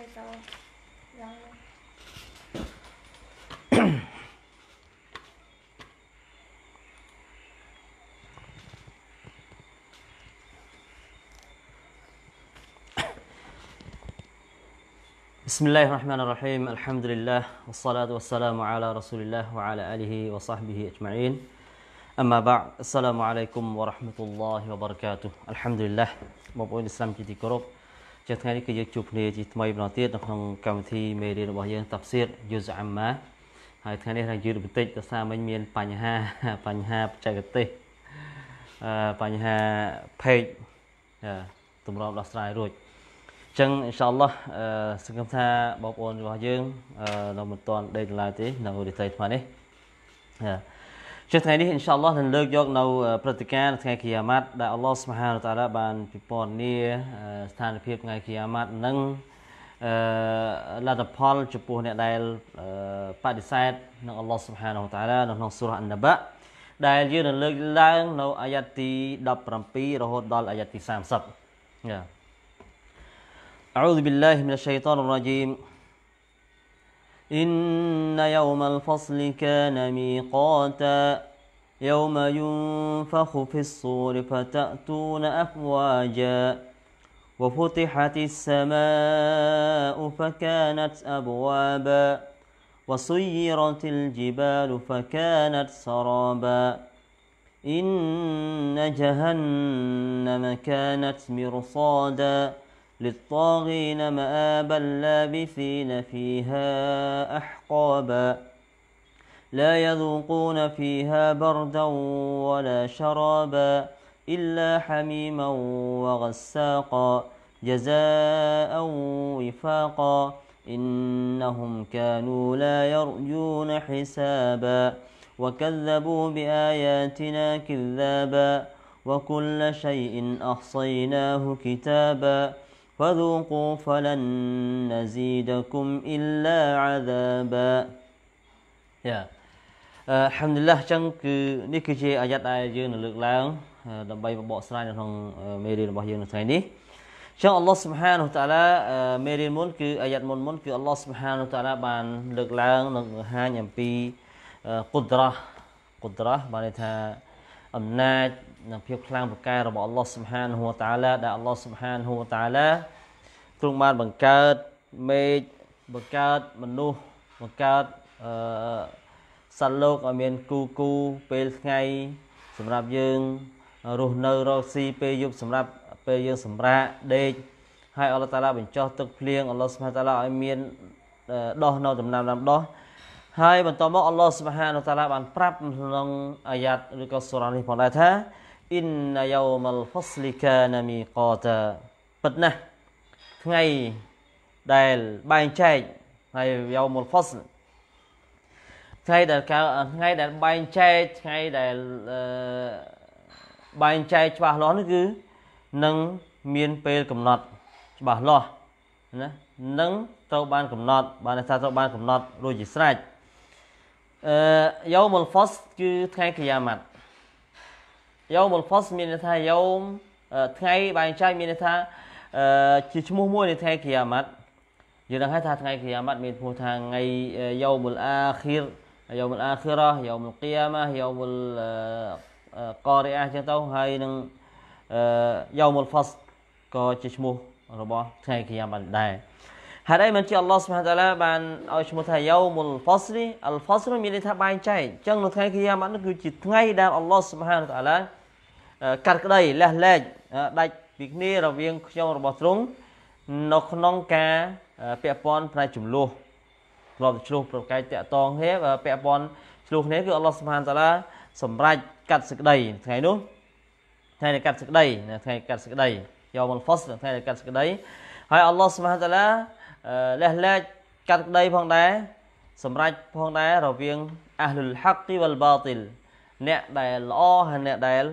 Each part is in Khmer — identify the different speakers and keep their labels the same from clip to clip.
Speaker 1: بسم الله الرحمن الرحيم الحمد لله والصلاة والسلام على رسول الله وعلى آله وصحبه أجمعين أما بعد السلام عليكم ورحمة الله وبركاته الحمد لله مبعوث الإسلام كتي كروب ចឹងថ្ងៃនេះគឺយើងជួបគ្នាជាថ្មីម្ដងទៀតនៅក្នុងកម្មវិធីមេរៀនរបស់យើងតាប់សៀត User Amma ហើយថ្ងៃនេះថាយឺតបន្តិចដោយសារមិញមានបញ្ហាបញ្ហាបច្ចេកទេសអឺបញ្ហា page តម្រាំដោះស្រាយរួចអញ្ចឹងអ៊ីនសាអល់ឡោះអឺសង្ឃឹមថាបងប្អូនរបស់យើងនៅមិនទាន់ដេកឡើយទេនៅរាត្រីថ្មនេះអឺជាថ្ងៃនេះអ៊ីនសាអល់ឡោះនឹងលើកយកនៅព្រឹត្តិការណ៍ថ្ងៃគីយ៉ាម៉ាត់ដែលអល់ឡោះស្មហានតាឡាបានពិពណ៌នាស្ថានភាពថ្ងៃគីយ៉ាម៉ាត់និងអឺលទ្ធផលចំពោះអ្នកដែលបដិសេធនឹងអល់ឡោះស្មហានតាឡានៅក្នុងសូរ៉ាអានបាដែលយើងនឹងលើកឡើងនៅអាយ៉ាត់ទី17រហូតដល់អាយ៉ាត់ទី30យ៉ា أعوذ بالله من الشيطان الرجيم إن يوم الفصل كان ميقاتا يوم ينفخ في الصور فتأتون أفواجا وفتحت السماء فكانت أبوابا وسيرت الجبال فكانت سرابا إن جهنم كانت مرصادا للطاغين مآبا لابثين فيها أحقابا لا يذوقون فيها بردا ولا شرابا إلا حميما وغساقا جزاء وفاقا إنهم كانوا لا يرجون حسابا وكذبوا بآياتنا كذابا وكل شيء أحصيناه كتابا فذوقوا فلن نزيدكم إلا عذابا យ៉ាអឺហាំឌីឡាអញ្ចឹងគឺនេះគឺជាអាយ៉ាត់ដែលយើងនឹងលើកឡើងដើម្បីបបកស្រាយនៅក្នុងមេរៀនរបស់យើងនៅថ្ងៃនេះចឹងអល់ឡោះស៊ុបហានតាឡាមេរៀនមុនគឺអាយ៉ាត់មុនមុនគឺអល់ឡោះស៊ុបហានតាឡាបានលើកឡើងនិងបង្ហាញអំពីគុដ្រ៉ះគុដ្រ៉ះបានន័យថាអំណាចនិងភាពខ្លាំងពូកែរបស់ Allah Subhanahu Wa Ta'ala ដែល Allah Subhanahu Wa Ta'ala ទ្រង់បានបង្កើតមេឃបង្កើតមនុស្សបង្កើតអឺសត្វលោកឲ្យមានគូគូពេលថ្ងៃសម្រាប់យើង រស់នៅរកស៊ីពេលយប់សម្រាប់ពេលយើងសម្រាកដេកហើយអល់ឡោះតាឡាបញ្ចុះទឹកភ្លៀងអល់ឡោះស្មាតាឡាឲ្យមានដោះនៅដំណាំដាំដោះហើយបន្តមកអល់ឡោះស្មាហានតាឡាបានប្រាប់ក្នុងអាយ៉ាតឬក៏សូរ៉ានេះផងដែរថាអ៊ីនយោមលហ្វស្លីកាណាមីកតាពិតណាស់ថ្ងៃដែលបែងចែកហើយយោមលហ្វស្លថ្ងៃដែលកៅថ្ងៃដែលបែងចែកថ្ងៃដែលបែងចែកច្បាស់លាស់នេះគឺនឹងមានពេលកំណត់ច្បាស់លាស់ណានឹងត្រូវបានកំណត់ បានថាត្រូវបានកំណត់រួចជាស្រេចអឺយោមលហ្វស្លគឺថ្ងៃកិយាម៉ាត់យោមុលហ្វុសមានន័យថាយោមថ្ងៃបែងចែកមានន័យថាជាឈ្មោះមួយនៃថ្ងៃគ្យាម៉ាត់យើងដឹងហើយថាថ្ងៃគ្យាម៉ាត់មានឈ្មោះថាថ្ងៃយោមុលអាខិរយោមុលអាខិរ៉ះយោមុលគៀម៉ាយោមុលកោរីអាចឹងទៅហើយនឹងយោមុលហ្វុសក៏ជាឈ្មោះរបស់ថ្ងៃគ្យាម៉ាត់ដែរហេតុអីមិនជាអល់ឡោះសុបហានតាឡាបានឲ្យឈ្មោះថាយោមុលហ្វុសលីអល់ហ្វុសលមានន័យថាបែងចែកអញ្ចឹងនៅថ្ងៃគ្យាម៉ាត់នោះគឺជាថ្ងៃដែលអល់ឡោះសុបហានតាឡាកាត់ក្តីលះលែកដាច់ពីគ្នារវាងខ្ញុំរបស់ទ្រង់នៅក្នុងការពាក់ព័ន្ធផ្នែកចំនួនធ្លាប់ឆ្លោះប្រកែកតាក់តងហេពាក់ព័ន្ធឆ្លោះគ្នាគឺអល់ឡោះសុបហានតាឡាសម្រេចកាត់សេចក្តីថ្ងៃនោះថ្ងៃនៃកាត់សេចក្តីថ្ងៃកាត់សេចក្តីយោមលហ្វសថ្ងៃនៃកាត់សេចក្តីហើយអល់ឡោះសុបហានតាឡាលះលែកកាត់ក្តីផងដែរសម្រេចផងដែររវាងអាហ្លុលហាក់វលបាទីល អ្នកដែលល្អហើយអ្នកដែល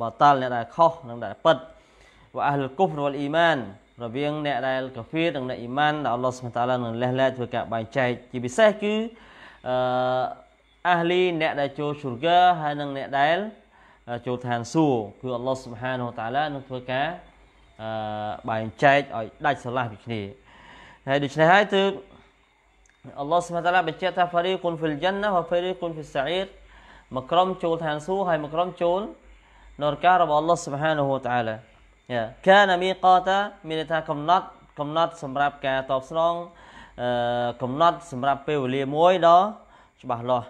Speaker 1: បតលអ្នកដែលខុសនិងដែលពិតវ៉ាអលគុហ្វរវលអ៊ីម៉ានរវាងអ្នកដែលកាហ្វេនិងអ្នកអ៊ីម៉ានដែលអល់ឡោះសុបតាឡានឹងលះលែងធ្វើការបែងចែកជាពិសេសគឺអឺអាហ្លីអ្នកដែលចូលស៊ូរកាហើយនិងអ្នកដែលចូលឋានសួគ៌គឺអល់ឡោះសុបហានតាឡានឹងធ្វើការអឺបែងចែកឲ្យដាច់ស្រឡះពីគ្នាហើយដូច្នេះហើយទើបអល់ឡោះសុបតាឡាបញ្ជាក់ថា fariqun fil jannah wa fariqun fis sa'ir មួយក្រុមចូលឋានសួគ៌ហើយមួយក្រុមចូលនរការបស់ Allah Subhanahu Wa Ta'ala យ៉ាកានមីកតាមានន័យថាកំណត់កំណត់សម្រាប់ការតបស្នងកំណត់សម្រាប់ពេលវេលាមួយដល់ច្បាស់លាស់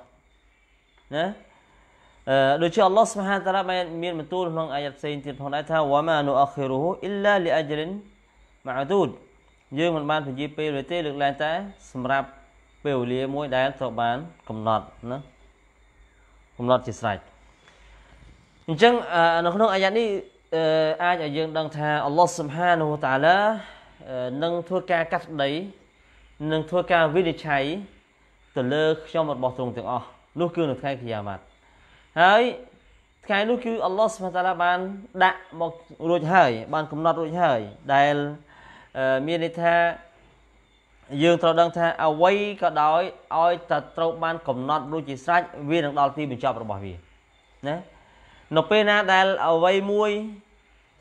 Speaker 1: ណាអឺដូចជា Allah Subhanahu Wa Ta'ala មានបន្ទូលក្នុងអាយ៉ាត់ផ្សេងទៀតផងដែរថាវ៉ាម៉ានុអាខិរូហ៊ូអ៊ីឡាលីអាជ្រិនម៉ាឌូដយើងមិនបានពន្យាពេលទេលើកឡើងតែ សម្រាប់ពេលវេលាមួយដែលត្រូវបាន កំណត់ណាកំណត់ជាស្រេចអញ្ចឹងនៅក្នុងអាយ៉ានេះអាចឲ្យយើង ដឹងថាអល់ឡោះសុបហានូតាឡានឹងធ្វើការកាត់ដីនឹងធ្វើការវិនិច្ឆ័យទៅលើ ខ្ញុំរបស់ទ្រង់ទាំងអស់នោះគឺនៅថ្ងៃគិយាម៉ាត់ហើយថ្ងៃនោះគឺអល់ឡោះសុបហាតាឡាបាន ដាក់មករួចហើយបាន កំណត់រួចហើយដែលមានន័យថាយើងត្រូវដឹងថាអ្វីក៏ដោយឲ្យតែត្រូវបានកំណត់រួចជាស្រេចវានឹងដល់ទីបញ្ចប់របស់វាណានៅពេលណាដែលអ្វីមួយ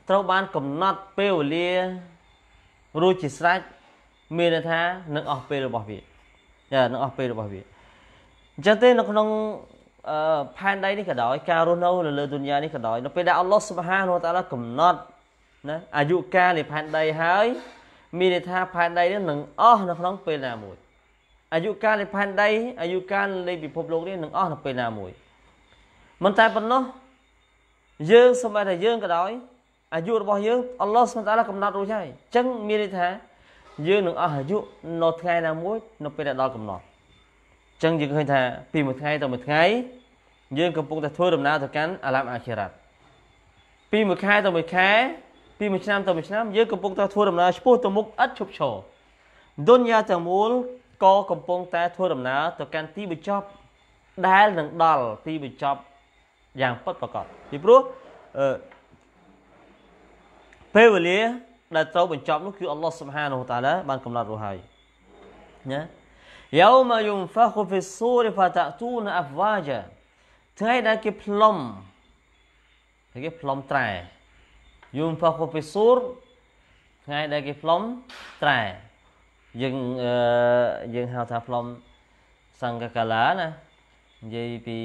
Speaker 1: ត្រូវបានកំណត់ពេលវេលារួចជាស្រេចមានន័យថានឹងអស់ពេលរបស់វាចានឹងអស់ពេលរបស់វាអញ្ចឹងទេនៅក្នុងអឺផែនដីនេះក៏ដោយការរស់នៅនៅលើទុនយ៉ានេះក៏ដោយនៅពេលដែលអល់ឡោះស៊ុបហានវតាឡាកំណត់ណាអាយុកាលនៃផែនដីហើយមានន័យថាផែនដីនេះនឹងអស់នៅក្នុង ពេលណាមួយអាយុកាលនៃផែនដីអាយុកាលនៃពិភពលោកនេះនឹងអស់នៅពេលណាមួយ មិនតែប៉ុណ្ណោះយើងសម្រាប់តែយើងក៏ដោយអាយុរបស់យើងអល់ឡោះស្មតាឡាកំណត់រួចហើយអញ្ចឹងមានន័យថា យើងនឹងអស់អាយុនៅថ្ងៃណាមួយ នៅពេលដែលដល់កំណត់អញ្ចឹងយើងឃើញថាពីមួយថ្ងៃទៅមួយថ្ងៃយើងកំពុងតែធ្វើដំណើរទៅកាន់អាឡាមអាខិរ៉ាត់ពីមួយខែទៅមួយខែពីមួយឆ្នាំទៅមួយឆ្នាំយើងកំពុងតែធ្វើដំណើរឆ្ពោះទៅមុខឥតឈប់ឈរទុនយ៉ាទាំងមូលក៏កំពុងតែធ្វើដំណើរទៅកាន់ទីបញ្ចប់ដែលនឹងដល់ទីបញ្ចប់យ៉ាងពិតប្រាកដពីព្រោះអឺពេលវេលាដែលត្រូវបញ្ចប់នោះគឺអល់ឡោះសុបហានូតាឡាបានកំណត់រួចហើយណា يوم ينفخ في الصور فتأتون أفواجا ថ្ងៃដែលគេផ្លុំគេផ្លុំត្រែយូមផកូពីសូរថ្ងៃដែលគេផ្លុំត្រែយើងយើងហៅថាផ្លុំសង្កកាឡាណានិយាយពី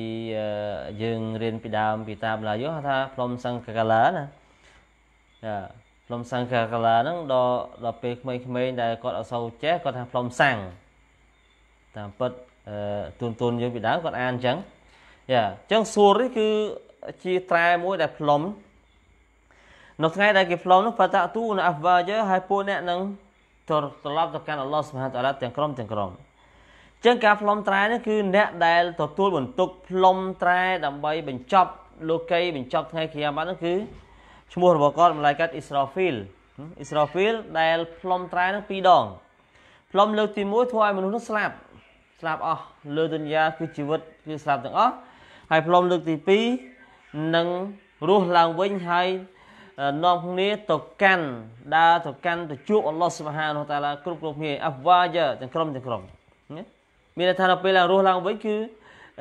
Speaker 1: យើងរៀនពីដើម ពីតាបឡាយោថាផ្លុំសង្កកាឡាណាចាផ្លុំសង្កកាឡាហ្នឹង ដល់ដល់ពេលក្មេងៗដែលគាត់អត់សូវចេះគាត់ថាផ្លុំសង្កតាមពិតទូនទូនយើងពីដើមគាត់អានអញ្ចឹងយ៉ាអញ្ចឹងសួរនេះគឺជាត្រែមួយដែលផ្លុំនៅថ្ងៃដែលគេផ្លងនោះផតាទូនអាវ៉ាយើហើយពួកអ្នកនឹងត្រឡប់ទៅកាន់អល់ឡោះសុបហានតាឡាទាំងក្រុមទាំងក្រុមចឹងការផ្លុំត្រែនេះគឺ អ្នកដែល ទទួលបន្ទុកផ្លុំត្រែ ដើម្បីបញ្ចប់លោកីបញ្ចប់ថ្ងៃគ្រាមាត់នោះគឺឈ្មោះរបស់គាត់ម្លាយកាត់អ៊ីស្រាហ្វីលអ៊ីស្រាហ្វីលដែលផ្លុំត្រែនោះពីរដងផ្លុំលើកទី1ធ្វើឲ្យមនុស្សនោះស្លាប់ស្លាប់អស់លើទុនយ៉ាគឺជីវិតគឺស្លាប់ទាំងអស់ហើយផ្លុំលើកទី2នឹងរស់ឡើងវិញហើយនាំគ្នាទៅកាន់ដើរទៅកាន់ទៅជួបអល់ឡោះស៊ុបហានតាឡាគ្រប់គ្រប់គ្នាអវ៉ាយទាំងក្រុមទាំងក្រុមមានន័យថានៅពេលដែលរស់ឡើងវិញគឺ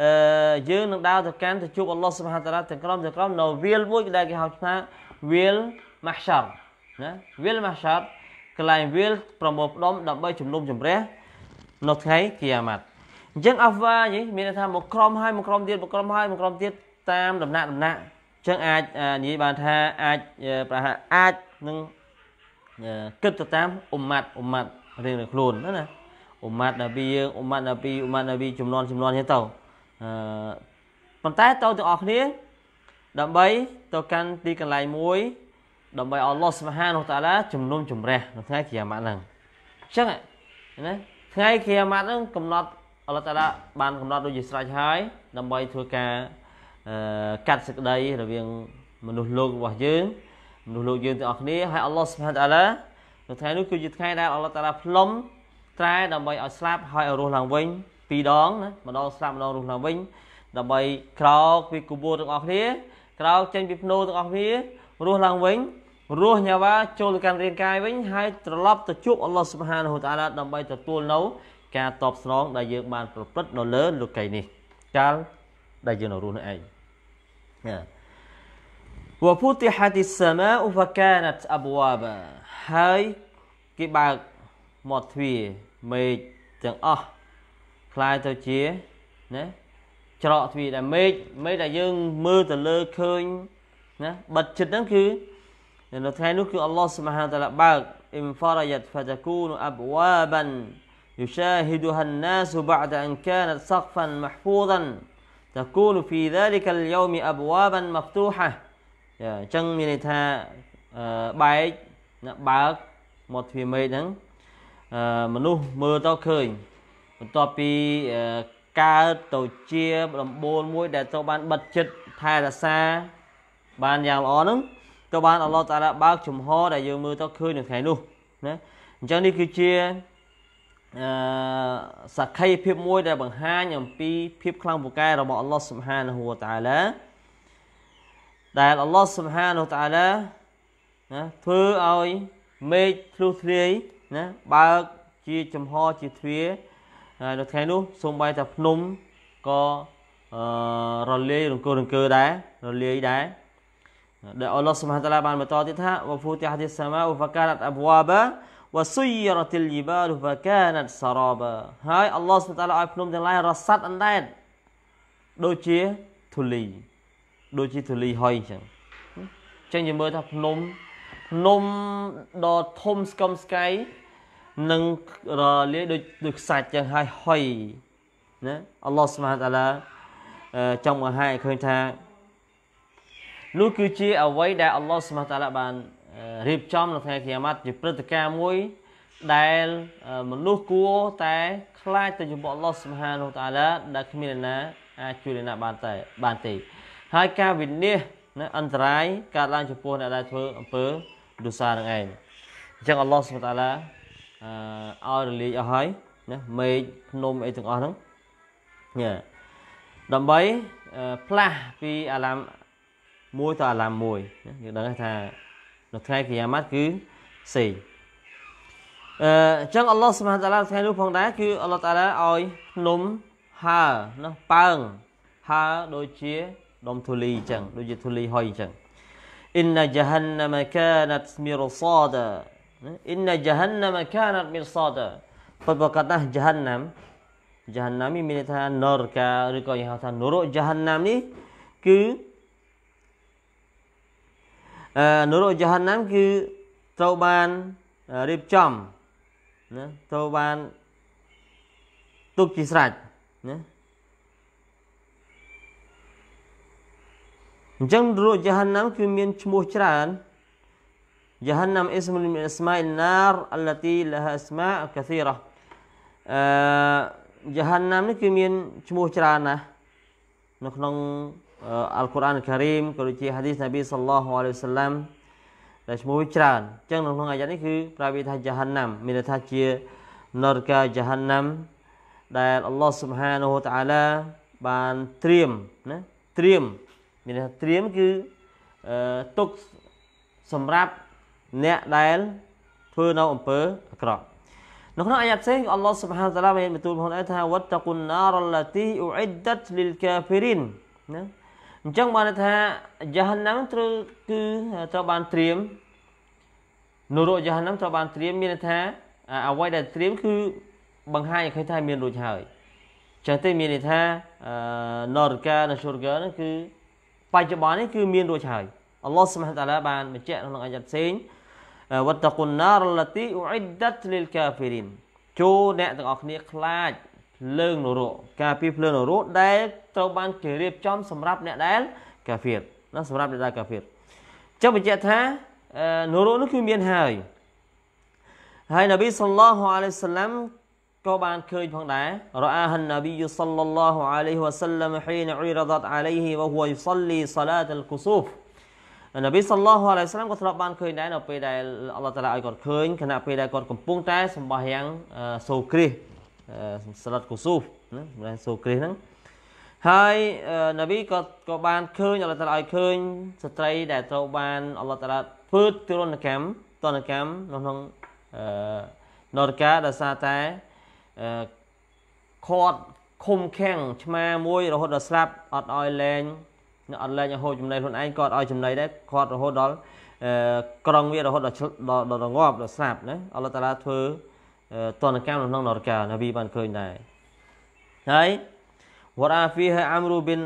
Speaker 1: អឺយើងនឹងដើរទៅកាន់ទៅជួបអល់ឡោះស៊ុបហានតាឡាទាំងក្រុមទាំងក្រុមនៅវាលមួយដែលគេហៅថាវាលម៉ាស់សាប់ណាវាលម៉ាស់សាប់កន្លែងវាលប្រមូលផ្ដុំដើម្បីជំនុំជម្រះនៅថ្ងៃគាម៉ាត់អញ្ចឹងអវ៉ានេះមានន័យថាមកក្រុមហើយមកក្រុមទៀតមកក្រុមហើយមកក្រុមទៀតតាមដំណាក់ដំណាក់ចឹងអាចនិយាយបានថាអាចប្រហែលអាចនឹងគិតទៅតាមអ៊ុម៉ាត់អ៊ុម៉ាត់រៀងៗខ្លួនណាអ៊ុម៉ាត់ណាប៊ីយើងអ៊ុម៉ាត់ណាប៊ីអ៊ុម៉ាត់ណាប៊ីចំនួនចំនួនហ្នឹងទៅអឺប៉ុន្តែទៅទាំងអស់គ្នាដើម្បីទៅកាន់ទីកន្លែងមួយដើម្បីអល់ឡោះសុបហានុតាឡាជំនុំជម្រះនៅថ្ងៃគិយាម៉ាត់ហ្នឹងអញ្ចឹងណាថ្ងៃគិយាម៉ាត់ហ្នឹងកំណត់អល់ឡោះតាឡាបានកំណត់ដូចជាស្រេចហើយដើម្បីធ្វើការកាត់សេចក្តីរវាងមនុស្សលោករបស់យើងមនុស្សលោកយើងទាំងអស់គ្នាហើយអល់ឡោះសុបហានតាឡានៅថ្ងៃនោះគឺជាថ្ងៃដែលអល់ឡោះតាឡាផ្លុំត្រែដើម្បីឲ្យស្លាប់ហើយឲ្យរស់ឡើងវិញពីរដងណាម្ដងស្លាប់ម្ដងរស់ឡើងវិញ ដើម្បីក្រោកពីគូបូទាំងអស់គ្នា ក្រោកចេញពីភ្នូទាំងអស់គ្នារស់ឡើងវិញរស់ញាវ៉ាចូលទៅកាន់រាងកាយវិញហើយត្រឡប់ទៅជួបអល់ឡោះសុបហានហូតាឡាដើម្បីទទួលនៅការតបស្នងដែលយើងបាន ប្រព្រឹត្តនៅលើលោកីនេះកាលដែលយើងនៅរស់នៅឯងវ៉ពុតិហាទីសាម៉ាឧបកានតអបវ៉ាបាហើយគេបើកមាត់ទ្វារមេឃទាំងអស់คล้ายទៅជាណាច្រកទ្វារដែលមេឃមេឃដែលយើងមើលទៅលើឃើញណាបិទជិតហ្នឹងគឺនៅថ្ងៃនោះគឺអល់ឡោះសុបហានតាឡាបើក انفرجت فتكون أبوابا يشاهدها الناس بعد أن كانت سقفا محفوظا تكون في ذلك اليوم أبوابا مفتوحة អញ្ចឹងមានន័យថាបែកបើកមកទ្វារមេឃហ្នឹងមនុស្សមើលទៅឃើញបន្ទាប់ពីកើតទៅជាដំបូលមួយដែលត្រូវបានបិទចិត្តថែរក្សាបានយ៉ាងល្អហ្នឹងទៅបាន អល់ឡោះតាឡាបើកចំហដែលយើងមើលទៅឃើញនៅថ្ងៃនោះណាអញ្ចឹងនេះគឺជាអឺសក្ខីភាពមួយដែលបង្ហាញអំពីភាពខ្លាំងពូកែរបស់អល់ឡោះសុបហានហូតាឡាដែលអល់ឡោះសុបហានហូតាឡាណាធ្វើឲ្យមេឃភ្លុះធ្លាយណាបើកជាចំហជាទ្វារហើយនៅថ្ងៃនោះសូម្បីតែភ្នំក៏អឺរលាយរង្គោរង្គើដែររលាយដែរដែលអល់ឡោះសុបហានតាឡាបានបន្តទៀតថាវ៉ហ្វូទីហាទីសាម៉ាវ៉ហ្វាការ៉ាត់អាបវ៉ាបាវ៉ាស៊ុយរ៉ាទីលជីបាលវ៉ាកាណាត់សារ៉ាបាហើយអល់ឡោះស្តាល់ឲ្យភ្នំទាំងឡាយរសាត់អណ្ដែតដូចជាធូលីដូចជាធូលីហុយអញ្ចឹងអញ្ចឹងយើងមើលថាភ្នំភ្នំដ៏ធំស្កឹមស្កៃនឹងរលាយដូចដូចខ្សាច់អញ្ចឹងហើយហុយណាអល់ឡោះស្មាតាឡាចង់បង្ហាញឲ្យឃើញថានោះគឺជាអ្វីដែលអល់ឡោះស្មាតាឡាបានរៀបចំនៅថ្ងៃគិយាម៉ាត់ជាព្រឹត្តិការណ៍មួយដែលមនុស្សគួរតែ ខ្លាចទៅចំពោះអល់ឡោះសុបហានូតាឡាដែលគ្មានណាអាចជួយណាបានតែបានទេហើយការវិនិច្ឆ័យណាអន្តរាយកើតឡើងចំពោះអ្នកដែលធ្វើអំពើទុសានឹងឯងអញ្ចឹងអល់ឡោះសុបតាឡាអឺឲ្យរលាយអស់ហើយណាមេឃភ្នំអីទាំងអស់ហ្នឹងញ៉ាដើម្បីផ្លាស់ពីអាឡាមមួយទៅអាឡាមមួយយើងដឹងថានៅថ្ងៃកិយាម៉ាត់គឺសេងអញ្ចឹងអល់ឡោះសុបហានតាឡាថ្ងៃនោះផងដែរគឺអល់ឡោះតាឡាឲ្យភ្នំហើណាប៉ើងហើដូចជាដុំធូលីអញ្ចឹងដូចជាធូលីហុយអញ្ចឹង إن جهنم كانت مرصادا إن جهنم كانت مرصادا ពិតប្រកបណាស់ جهنم jahannam មានន័យថានរកាឬក៏គេហៅថានរក jahannam នេះគឺនរកយហណាំគឺត្រូវបានរៀបចំណាត្រូវបានទុកជាស្រេចណាអញ្ចឹងនរកយហណាំគឺមានឈ្មោះច្រើន جهنم اسم من اسماء النار التي لها اسماء كثيره អឺយហណាំនេះគឺមានឈ្មោះច្រើនណាស់នៅក្នុងអល់កុរអានការីមក៏ដូចជាហាឌីសនប៊ីសល្លោះអាឡៃវសាឡាំដែលឈ្មោះវាច្រើនអញ្ចឹងនៅក្នុងអាយ៉ានេះគឺប្រាប់វាថាយ៉ាហានណាំមានន័យថាជានរកាយ៉ាហានណាំដែលអល់ឡោះស៊ុបហានូតាអាឡាបានត្រៀមណាត្រៀមមានន័យថាត្រៀមគឺទុកសម្រាប់អ្នកដែលធ្វើនៅអំពើអាក្រក់នៅក្នុងអាយ៉ាផ្សេងអល់ឡោះស៊ុបហានតាឡាបានបន្ទូលផងដែរថាវត្តតាគុនណារឡាទីអ៊ូអ៊ីដដលីលកាហ្វីរីនណាអញ្ចឹងបានថាយ៉ាហាណាំត្រូវគឺត្រូវបានត្រៀមនរកយ៉ាហាណាំត្រូវបានត្រៀមមានន័យថាអ្វីដែលត្រៀមគឺបង្ហាញឲ្យឃើញថាមានរួចហើយចឹងទេមានន័យថានរកានៅសុរកាហ្នឹងគឺបច្ចុប្បន្ននេះគឺមានរួចហើយអល់ឡោះសុបហានតាឡាបានបញ្ជាក់ក្នុងអាយ៉ាត់ផ្សេងវត្តកុនណារឡាទីអ៊ីដាត់លីលកាហ្វីរីនចូលអ្នកទាំងអស់គ្នាខ្លាចភ្លើងនរកការពារភ្លើងនរកដែលត្រូវបានគេរៀបចំសម្រាប់អ្នកដែល កាហ្វៀតណាសម្រាប់អ្នកដែលកាហ្វៀតចុះបញ្ជាក់ថានរោនោះគឺមានហើយហើយនប៊ីសល្លោះអាឡៃសាឡាំក៏បានឃើញផងដែររអាហននប៊ីសល្លឡោះអាឡៃវ៉ាសាឡាំហ៊ីនអ៊ីរដតអាឡៃហ៊ីវ៉ាហ៊ូយសលីសាឡាតអលគូសូហ្វនប៊ីសល្លោះអាឡៃសាឡាំក៏ធ្លាប់បានឃើញដែរនៅពេលដែលអល់ឡោះតាឡាឲ្យគាត់ឃើញខណៈពេលដែលគាត់កំពុងតែសម្បោះយ៉ាងសូគ្រីសសាឡាតគូសូហ្វណាសម្រាប់សូគ្រីសហ្នឹងហើយនប៊ីក៏ក៏បានឃើញអល់ឡោះតាឡាឲ្យឃើញស្ត្រីដែលត្រូវបានអល់ឡោះតាឡាធ្វើទរណកម្មទរណកម្មនៅក្នុងអឺនរកាដោយសារតែអឺខាត់ឃុំខាំងឆ្មា មួយរហូតដល់ស្លាប់អត់ឲ្យលែងនៅអត់លែងឲ្យហូបចំណីខ្លួនឯងក៏អត់ឲ្យចំណីដែរគាត់រហូតដល់ក្រងវារហូតដល់ដល់ដល់ងាប់ដល់ស្លាប់ណាអល់ឡោះតាឡាធ្វើទរណកម្មនៅក្នុងនរកានប៊ីបានឃើញដែរហើយវរ៉ាហ្វីហអាំរូប៊ិន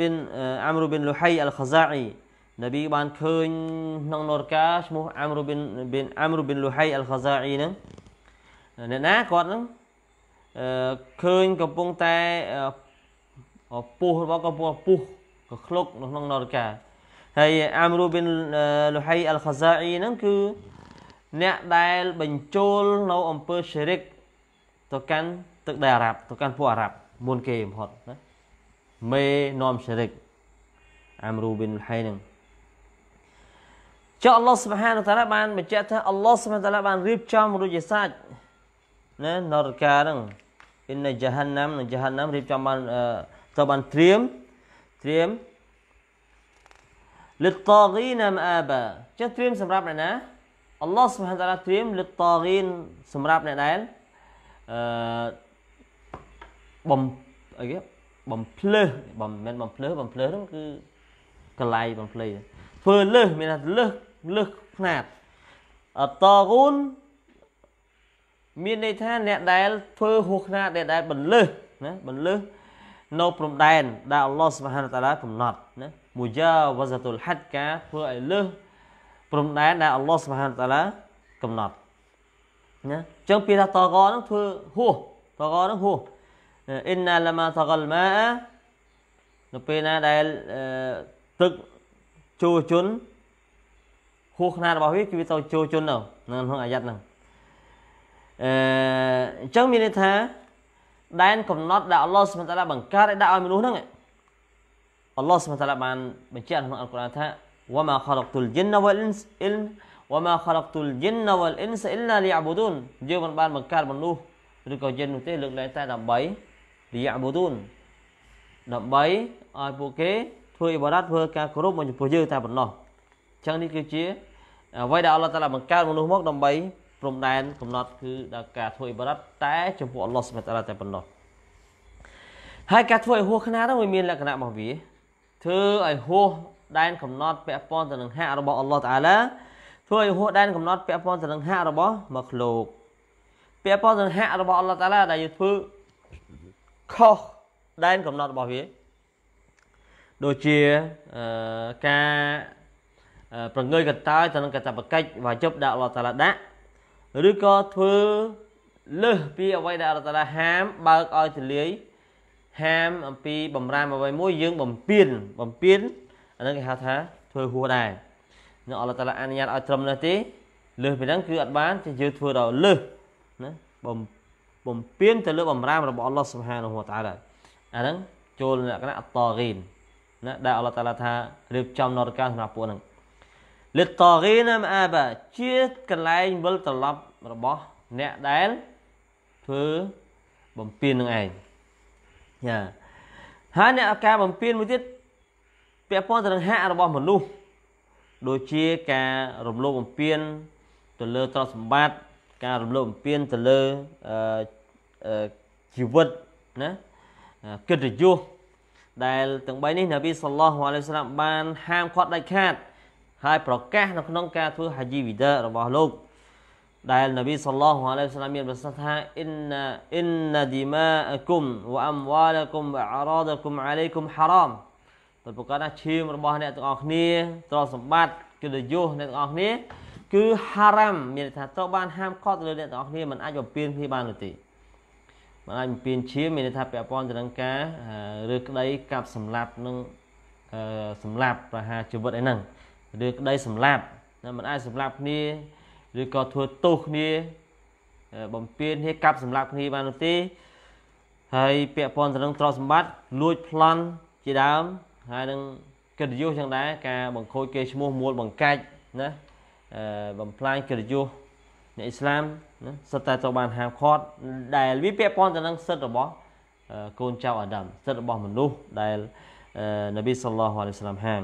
Speaker 1: ប៊ិនអាំរូប៊ិនលូហៃអលខហ្សាអ៊ីនប៊ីបានឃើញក្នុងនរកាឈ្មោះអាំរូប៊ិនប៊ិនអាំរូប៊ិនលូហៃអលខហ្សាអ៊ីហ្នឹងអ្នកណាគាត់ហ្នឹងឃើញកំពុងតែពុះរបស់កំពុងពុះកក្លុកនៅក្នុងនរកាហើយអាំរូប៊ិនលូហៃអលខហ្សាអ៊ីហ្នឹងគឺអ្នកដែលបញ្ចូលនៅអំពើឈិរិកទៅកាន់ទឹកដីអារ៉ាប់ទៅកាន់ពួកអារ៉ាប់មុនគេបំផុតណាមេនំឈរិកអាមរូប៊ីនហៃនឹងចុះអល់ឡោះសុបហានតាឡាបានបញ្ជាក់ថាអល់ឡោះសុបហានតាឡាបានរៀបចំរួចជាសាច់ណានរកានឹងអ៊ីនជាហាណាមនឹងជាហាណាមរៀបចំបានទៅបានត្រៀមត្រៀមលិតតហ្គីនមអាបាចេះត្រៀមសម្រាប់អ្នកណាអល់ឡោះសុបហានតាឡាត្រៀមលិតតហ្គីនសម្រាប់អ្នកដែលអឺបំអីគេបំភ្លើសបំមិនបំភ្លើសបំភ្លើសហ្នឹងគឺកលៃបំភ្លេធ្វើលើសមានថាលើសលើសខ្នាតអតកូនមានន័យថាអ្នកដែលធ្វើហួសខ្នាតដែលដែលបន្លឺណាបន្លឺនៅព្រំដែនដែលអល់ឡោះសុបហានតាឡាកំណត់ណាមូយ៉ាវ៉ាសាតុលហាត់កាធ្វើឲ្យលើសព្រំដែនដែលអល់ឡោះសុបហានតាឡាកំណត់ណាអញ្ចឹងពាក្យថាតកហ្នឹងធ្វើហួសតកហ្នឹងហួសអ៊ីនណាឡាម៉ាសកលម៉ានៅពេលណាដែលទឹកជួជន់ហួសខ្នាតរបស់វាគឺវាទៅជួជន់ទៅក្នុងអាយ៉ាត់ហ្នឹងអញ្ចឹងមានន័យថាដែនកំណត់ដែលអល់ឡោះសុបតាឡាបង្កើតឲ្យដាក់ឲ្យមនុស្សហ្នឹងអល់ឡោះសុបតាឡាបានបញ្ជាក់ក្នុងអល់កុរអានថា وما خلقت الجن والانس علم وما خلقت الجن والانس الا ليعبدون យើងមិនបានបង្កើតមនុស្សឬក៏យិននោះទេលើកលែងតែដើម្បីលិយៈបូទូនដើម្បីឲ្យពួកគេ ធ្វើអ៊ីបាដាតធ្វើការគោរពមកចំពោះយើងតែប៉ុណ្ណោះអញ្ចឹងនេះគឺជាអ្វីដែលអល់ឡោះតាឡាបង្កើតមនុស្សមកដើម្បីព្រំដែនកំណត់គឺដល់ការធ្វើអ៊ីបាដាតតែ ចំពោះអល់ឡោះសម្រាប់តែប៉ុណ្ណោះហើយការធ្វើឲ្យហួសខ្នាតនោះវាមាន លក្ខណៈរបស់វាធ្វើឲ្យហួសដែនកំណត់ពាក់ព័ន្ធទៅនឹងហាក់របស់អល់ឡោះតាឡាធ្វើឲ្យហួសដែនកំណត់ពាក់ព័ន្ធទៅនឹងហាក់របស់មកលោក ពាក់ព័ន្ធទៅនឹងហាក់របស់អល់ឡោះតាឡាដែលយើងធ្វើខុសដែនកំណត់របស់វាដូចជាការប្រងើយកន្តើយទៅនឹងកតបកិច្ចវាជប់ដាក់អល់តាឡាដាក់ឬក៏ធ្វើលើសពីអ្វីដែលអល់តាឡាហាម បើកឲ្យទលាយហាមអំពីបំរាមអ្វីមួយយើងបំពេញបំពេញអានឹងគេហៅថាធ្វើហួសដែរនៅអល់តាឡាអនុញ្ញាតឲ្យត្រឹមនោះទេលើសពីហ្នឹងគឺ អត់បានជាយើងធ្វើដល់លើសណាបំបំពេញទៅលើបំរាមរបស់អល់ឡោះសុបហានហូតាឡាអាហ្នឹងចូលលក្ខណៈអតហ្គីនណាដែលអល់ឡោះតាឡាថារៀបចំនរកាសម្រាប់ពួកហ្នឹងលិតតហ្គីនអាបាជាកន្លែងវិលត្រឡប់របស់អ្នកដែលធ្វើបំពេញនឹងឯងយ៉ាហើយអ្នកការបំពេញមួយទៀតពាក់ព័ន្ធទៅនឹងហាក់របស់មនុស្សដូចជាការរំលោភបំពានទៅលើទ្រព្យសម្បត្តិការរំលោភបំពានទៅលើជីវិតណាកិត្តិយសដែលទាំងបីនេះនប៊ីសល្លោះអាឡៃសាឡាមបានហាមឃាត់ដាច់ខាតហើយប្រកាសនៅក្នុងការធ្វើហាជីវីដារបស់លោក ដែលនប៊ីសល្លោះអាឡៃសាឡាមមានប្រសាសន៍ថាអ៊ីនណាអ៊ីនណាឌីម៉ាអគុមវ៉ាអមវ៉ាលគុមវ៉ាអារ៉ាដគុមអាឡៃគុមហារ៉ាមពិតប្រាកដណាឈាមរបស់អ្នកទាំងអស់គ្នាទ្រព្យសម្បត្តិកិត្តិយសអ្នកទាំងអស់គ្នាគឺហារ៉ាមមានន័យថាត្រូវបានហាមឃាត់លើអ្នកទាំងអស់គ្នាមិនអាចបំពេញគ្នាបាននោះទេមិនអាចបំពេញឈាមមានន័យថាពាក់ព័ន្ធទៅនឹងការឬក្តីកាប់សម្លាប់នឹងសម្លាប់ប្រហារជីវិតឯហ្នឹងឬក្តីសម្លាប់មិនអាចសម្លាប់គ្នាឬក៏ធ្វើទោសគ្នាបំពេញគ្នាកាប់សម្លាប់គ្នាបាននោះទេហើយពាក់ព័ន្ធទៅនឹងទ្រព្យសម្បត្តិលួចប្លន់ជាដើម ហើយនឹងកិត្តិយសចឹងដែរការបង្ខូចគេឈ្មោះមូលបង្កាច់ណាបំផ្លាញកិត្តិយសអ្នកអ៊ីស្លាមណាសិទ្ធតែត្រូវបានហាមឃាត់ដែលវាពាក់ព័ន្ធទៅនឹងសិទ្ធិរបស់កូនចៅអាដាមសិទ្ធិរបស់មនុស្សដែលនប៊ីសល្លោះអាឡៃសាឡាមហាម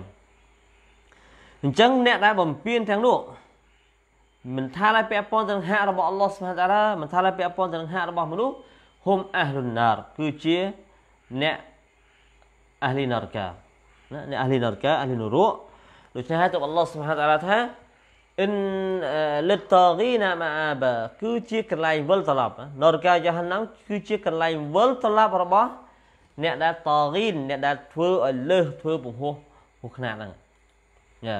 Speaker 1: អញ្ចឹងអ្នកដែលបំពេញទាំងនោះមិនថាឡើយពាក់ព័ន្ធទៅនឹងហាក់របស់អល់ឡោះស្មាតារាមិនថាឡើយពាក់ព័ន្ធទៅនឹងហាក់របស់មនុស្សហុំអះលុនណារគឺជាអ្នកអះលីណារកាណាអ្នកអះលីណារកាអះលីនូរ៉ូដូច្នេះហើយទៅអល់ឡោះស្មាតារាថាអិនលិតតហ្គីណាម៉ាអាបា គឺជាកន្លែងវិលត្រឡប់នរកាយ៉ាហាណាំគឺជាកន្លែងវិលត្រឡប់របស់ អ្នកដែលតហ្គីន អ្នកដែលធ្វើឲ្យលើសធ្វើពង្ហោះពូខ្នាតហ្នឹងយ៉ា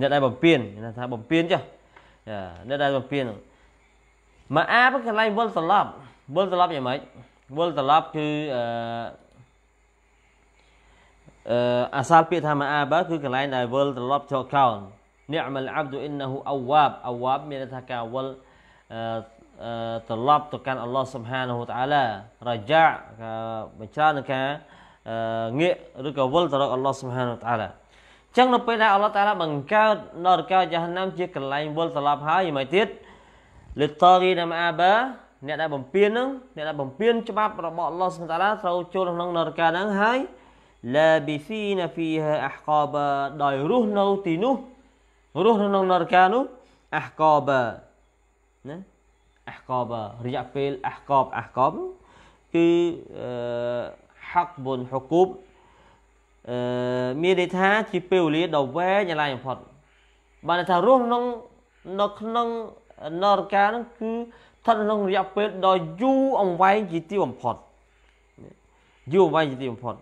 Speaker 1: អ្នកដែលបំពេញគេថាបំពេញចុះយ៉ាអ្នកដែលបំពេញហ្នឹងម៉ាអាបកន្លែងវិលត្រឡប់វិលត្រឡប់យ៉ាងម៉េចវិលត្រឡប់គឺអឺអឺអាសាលពាក្យថាម៉ាអាបាគឺកន្លែងដែលវិលត្រឡប់ចោលកោននិអមលអាប់ឌូអ៊ីនណាហ៊ូអវ៉ាបអវ៉ាបមានន័យថាការវិលត្រឡប់ទៅកាន់អល់ឡោះសុបហានហូតាឡារយ៉ាបញ្ច្រើននឹងការងាកឬក៏វិលទៅរកអល់ឡោះសុបហានហូតាឡាចឹងនៅពេលដែលអល់ឡោះតាឡាបង្កើតនរកោយ៉ាណាំជាកន្លែងវិលត្រឡប់ហើយយ៉ាងម៉េចទៀតលិតតរីណាមអាបាអ្នកដែលបំពេញនឹងអ្នកដែលបំពេញច្បាប់របស់អល់ឡោះសុបហានហូតាឡាត្រូវចូលក្នុងនរកោហ្នឹងហើយឡាប៊ីស៊ីណាហ្វីហាអហ្កាបាដោយរស់នៅទីនោះរស់នៅក្នុងនរកានោះអះកបណាអះកបរយៈពេលអះកបអះកបគឺអឺហកបុនហកូបអឺមានន័យថាជាពេលវេលាដ៏វែងឡើយបំផុតបានថារស់ក្នុងនៅក្នុងនរកានោះគឺស្ថិតក្នុងរយៈពេលដ៏យូរអង្វែងជាទីបំផុតយូរអង្វែងជាទីបំផុត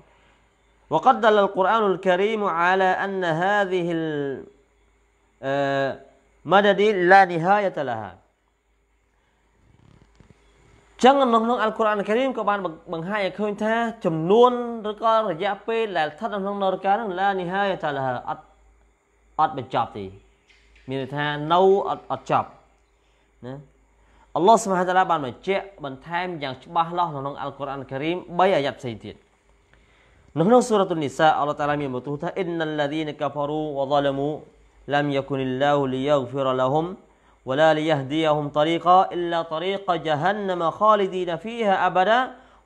Speaker 1: وقد دل القرآن الكريم على أن هذه madadi la nihayata laha ចឹងនៅក្នុងអល់កុរអានការីមក៏បាន បង្ហាញឲ្យឃើញថាចំនួនឬក៏រយៈពេលដែលស្ថិតនៅក្នុងនរកនឹងឡានីហើយថាឡាអត់អត់បញ្ចប់ទេមានន័យថានៅអត់អត់ចប់ណាអល់ឡោះសុបហានតាឡាបានបញ្ជាក់បន្ថែមយ៉ាង ច្បាស់លាស់នៅក្នុងអល់កុរអានការីម3អាយ៉ាត់ផ្សេងទៀតនៅក្នុងសូរ៉ាតុននីសាអល់ឡោះតាឡាមានបន្ទូលថាអ៊ីនណាល់ឡាឌីនកាហ្វារូវ៉ាហ្សាឡាមូ لم يكن الله ليغفر لهم ولا ليهديهم طريقا إلا طريق جهنم خالدين فيها أبدا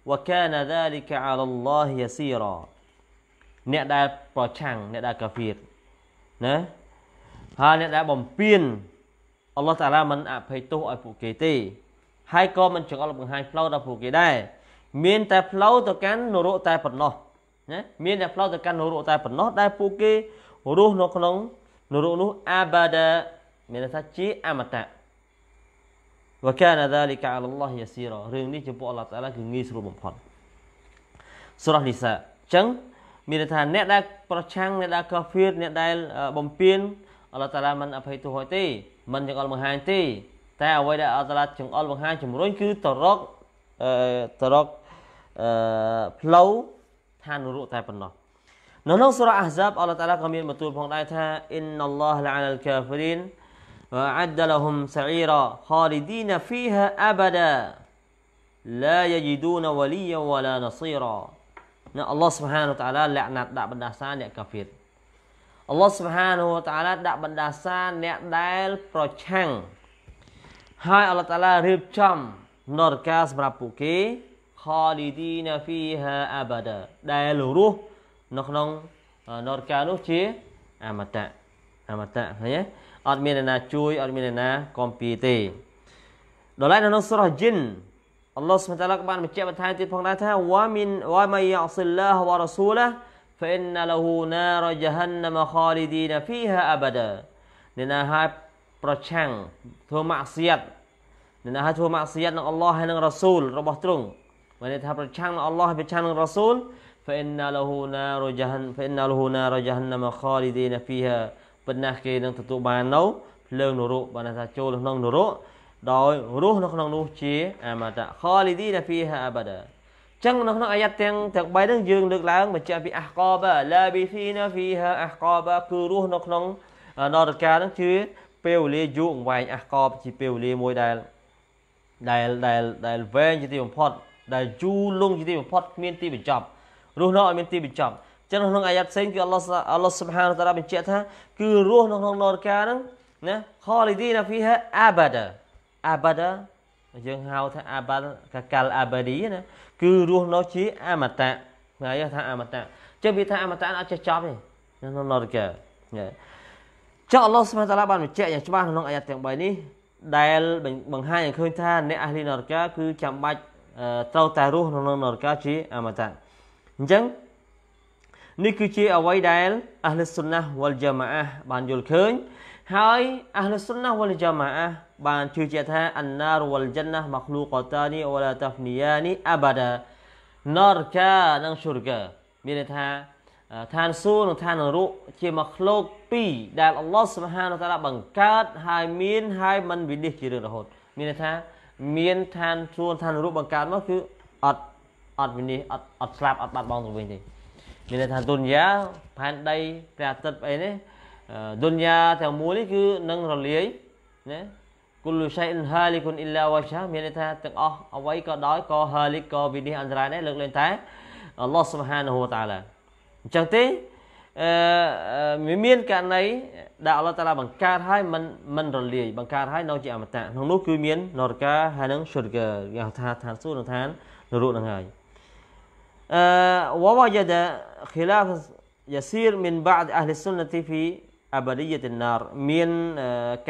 Speaker 1: وكان ذلك على الله يسيرا អ្នកដែលប្រឆាំងអ្នកដែលកាហ្វៀតណាហើយអ្នកដែលបំពេញអល់ឡោះតាឡាមិនអភ័យទោសឲ្យពួកគេទេហើយក៏មិនចង្អុលបង្ហាញផ្លូវដល់ពួកគេដែរមានតែផ្លូវទៅកាន់នរកតែប៉ុណ្ណោះណាមានតែផ្លូវទៅកាន់នរកតែប៉ុណ្ណោះដែលពួកគេរស់នៅក្នុងនរកនោះអាបាដាមានន័យថាជាអមតៈ وكان ذلك على الله يسيرا រឿងនេះចំពោះអល់ឡោះតាឡាគឺងាយស្រួលបំផុតសូរ៉ានីសាអញ្ចឹង មានន័យថាអ្នកដែលប្រឆាំងអ្នកដែលកាហ្វៀតអ្នកដែលបំពានអល់ឡោះតាឡាមិនអភ័យទោសឲ្យទេមិនចង្អុលបង្ហាញទេតែអ្វីដែលអល់ឡោះតាឡាចង្អុលបង្ហាញជំរុញគឺតរកតរកផ្លូវឋាននរកតែប៉ុណ្ណោះនៅក្នុងសូរ៉ាអាហ្សាបអល់ឡោះតាឡាក៏មានបន្ទូលផងដែរថាអ៊ីនណឡោះឡាអានលកាហ្វរីនវ៉ាអាដឡហ៊ុមសាអ៊ីរ៉ាខាលីឌីនហ្វីហាអាបាដាឡាយជីឌូនវ៉ាលីយ៉ាវ៉ាឡាណស៊ីរ៉ាណាអល់ឡោះស៊ុបហានតាឡាលាក់ណាត់ដាក់បណ្ដាសាអ្នកកាហ្វៀតអល់ឡោះស៊ុបហានតាឡាដាក់បណ្ដាសាអ្នកដែលប្រឆាំងហើយអល់ឡោះតាឡារៀបចំនរកាសម្រាប់ពួកគេ khalidina fiha abada ដែលរស់នៅក្នុងនរកានោះជាអមតៈអមតៈឃើញទេអត់មានអ្នកណាជួយអត់មានអ្នកណាគាំពារទេដល់ហើយនៅក្នុងសូរ៉ាជីនអល់ឡោះសុបហានតាឡាបានបញ្ជាក់បន្ថែមទៀតផងដែរថាវ៉ាមីនវ៉ាមៃយ៉ាអសិលឡាហ៍វ៉ារ៉ាស៊ូលះ فإن له نار جهنم خالدين فيها أبدا អ្នកណាហើយប្រឆាំងធ្វើម៉ាក់សៀតអ្នកណាហើយធ្វើម៉ាក់សៀតនឹងអល់ឡោះហើយនឹងរ៉ាស៊ូលរបស់ទ្រង់បើអ្នកថាប្រឆាំងនឹងអល់ឡោះហើយប្រឆាំងនឹងរ៉ាស៊ូល فإن له نار جهنم فإن له نار جهنم خالدين فيها ប៉ុណ្ណេះគេនឹងទទួលបាននៅភ្លើងនរកបានថាចូលក្នុងនរកដោយរស់នៅក្នុងនោះជាអមតៈ خالدين فيها أبدا ចឹងនៅក្នុងអាយ៉ាត់ទាំងទាំង3ហ្នឹងយើងលើកឡើងបញ្ជាក់ពីអះកបឡាប៊ីស៊ីណាហ្វីហាអះកបគឺរស់នៅក្នុងនរកាហ្នឹងជាពេលវេលាយូរអង្វែងអះកបជាពេលវេលាមួយដែលដែលដែលដែលវែងជាទីបំផុតដែលយូរលង់ជាទីបំផុតគ្មានទីបញ្ចប់រស់នៅឲ្យមានទីបញ្ចប់ចឹងក្នុងអាយ៉ាត់ផ្សេងគឺអល់ឡោះអល់ឡោះស៊ុបហានតាឡាបញ្ជាក់ថាគឺរស់នៅក្នុងនរកាហ្នឹងណា khalidina fiha abada abada យើងហៅថាអាបាល់កកលអាបាឌីណាគឺរស់នៅជាអមតៈហើយថាអមតៈចឹងវាថាអមតៈអត់ចេះចប់ទេក្នុងនរកាចុះអល់ឡោះស៊ុបហានតាឡាបានបញ្ជាក់យ៉ាងច្បាស់ក្នុងអាយ៉ាត់ទាំង3នេះដែលបង្ហាញឲ្យឃើញថាអ្នកអាហ្លីនរកាគឺចាំបាច់ត្រូវតែរស់ក្នុងនរកាជាអមតៈអញ្ចឹងនេះគឺជាអ្វីដែលអាហ្លុសុនណាវលជាម៉ាអាបានយល់ឃើញហើយអាហ្លុសុនណាវលជាម៉ាអាបានជឿជាក់ថាអានណារវលជិនណាម៉ាក្លូកតានីវឡាតាហ្វនីយ៉ានីអាបាដាណរកានិងស៊ូរកាមានន័យថាឋានសួគ៌និងឋាននរកជាមកឃ្លោកពីរដែលអល់ឡោះសុបហានតាឡាបង្កើតហើយមានហើយមិនវិនិច្ឆ័យជារឿងរហូតមានន័យថា មានឋានសួគ៌ឋាននរកបង្កើតមកគឺអត់អត់វិនិច្ឆ័យអត់អត់ស្លាប់អត់បាត់បង់ទៅវិញទេមានន័យថាទុនយ៉ាផែនដីព្រះអាទិត្យអីនេះទុនយ៉ាទាំងមូលនេះគឺនឹងរលាយណាគុលឆៃអិនហាលីគុនអ៊ីឡាវ៉ាឆាមានន័យថាទាំងអស់អ្វីក៏ដោយក៏ហាលីក៏វិនិច្ឆ័យអន្តរាយដែរលើកលែងតែអល់ឡោះស៊ុបហានហូតាឡាអញ្ចឹងទេអឺមានករណីដែលអល់ឡោះតាឡាបង្កើតឲ្យมันมันរលាយបង្កើតឲ្យនៅជាអមតៈក្នុងនោះគឺមាននរកាហើយនឹងស៊ុរកាយ៉ាងថាឋានសួគ៌និងឋាននរកនឹងហើយ ووجد خلاف يسير من بعض أهل السنة في أبدية النار មាន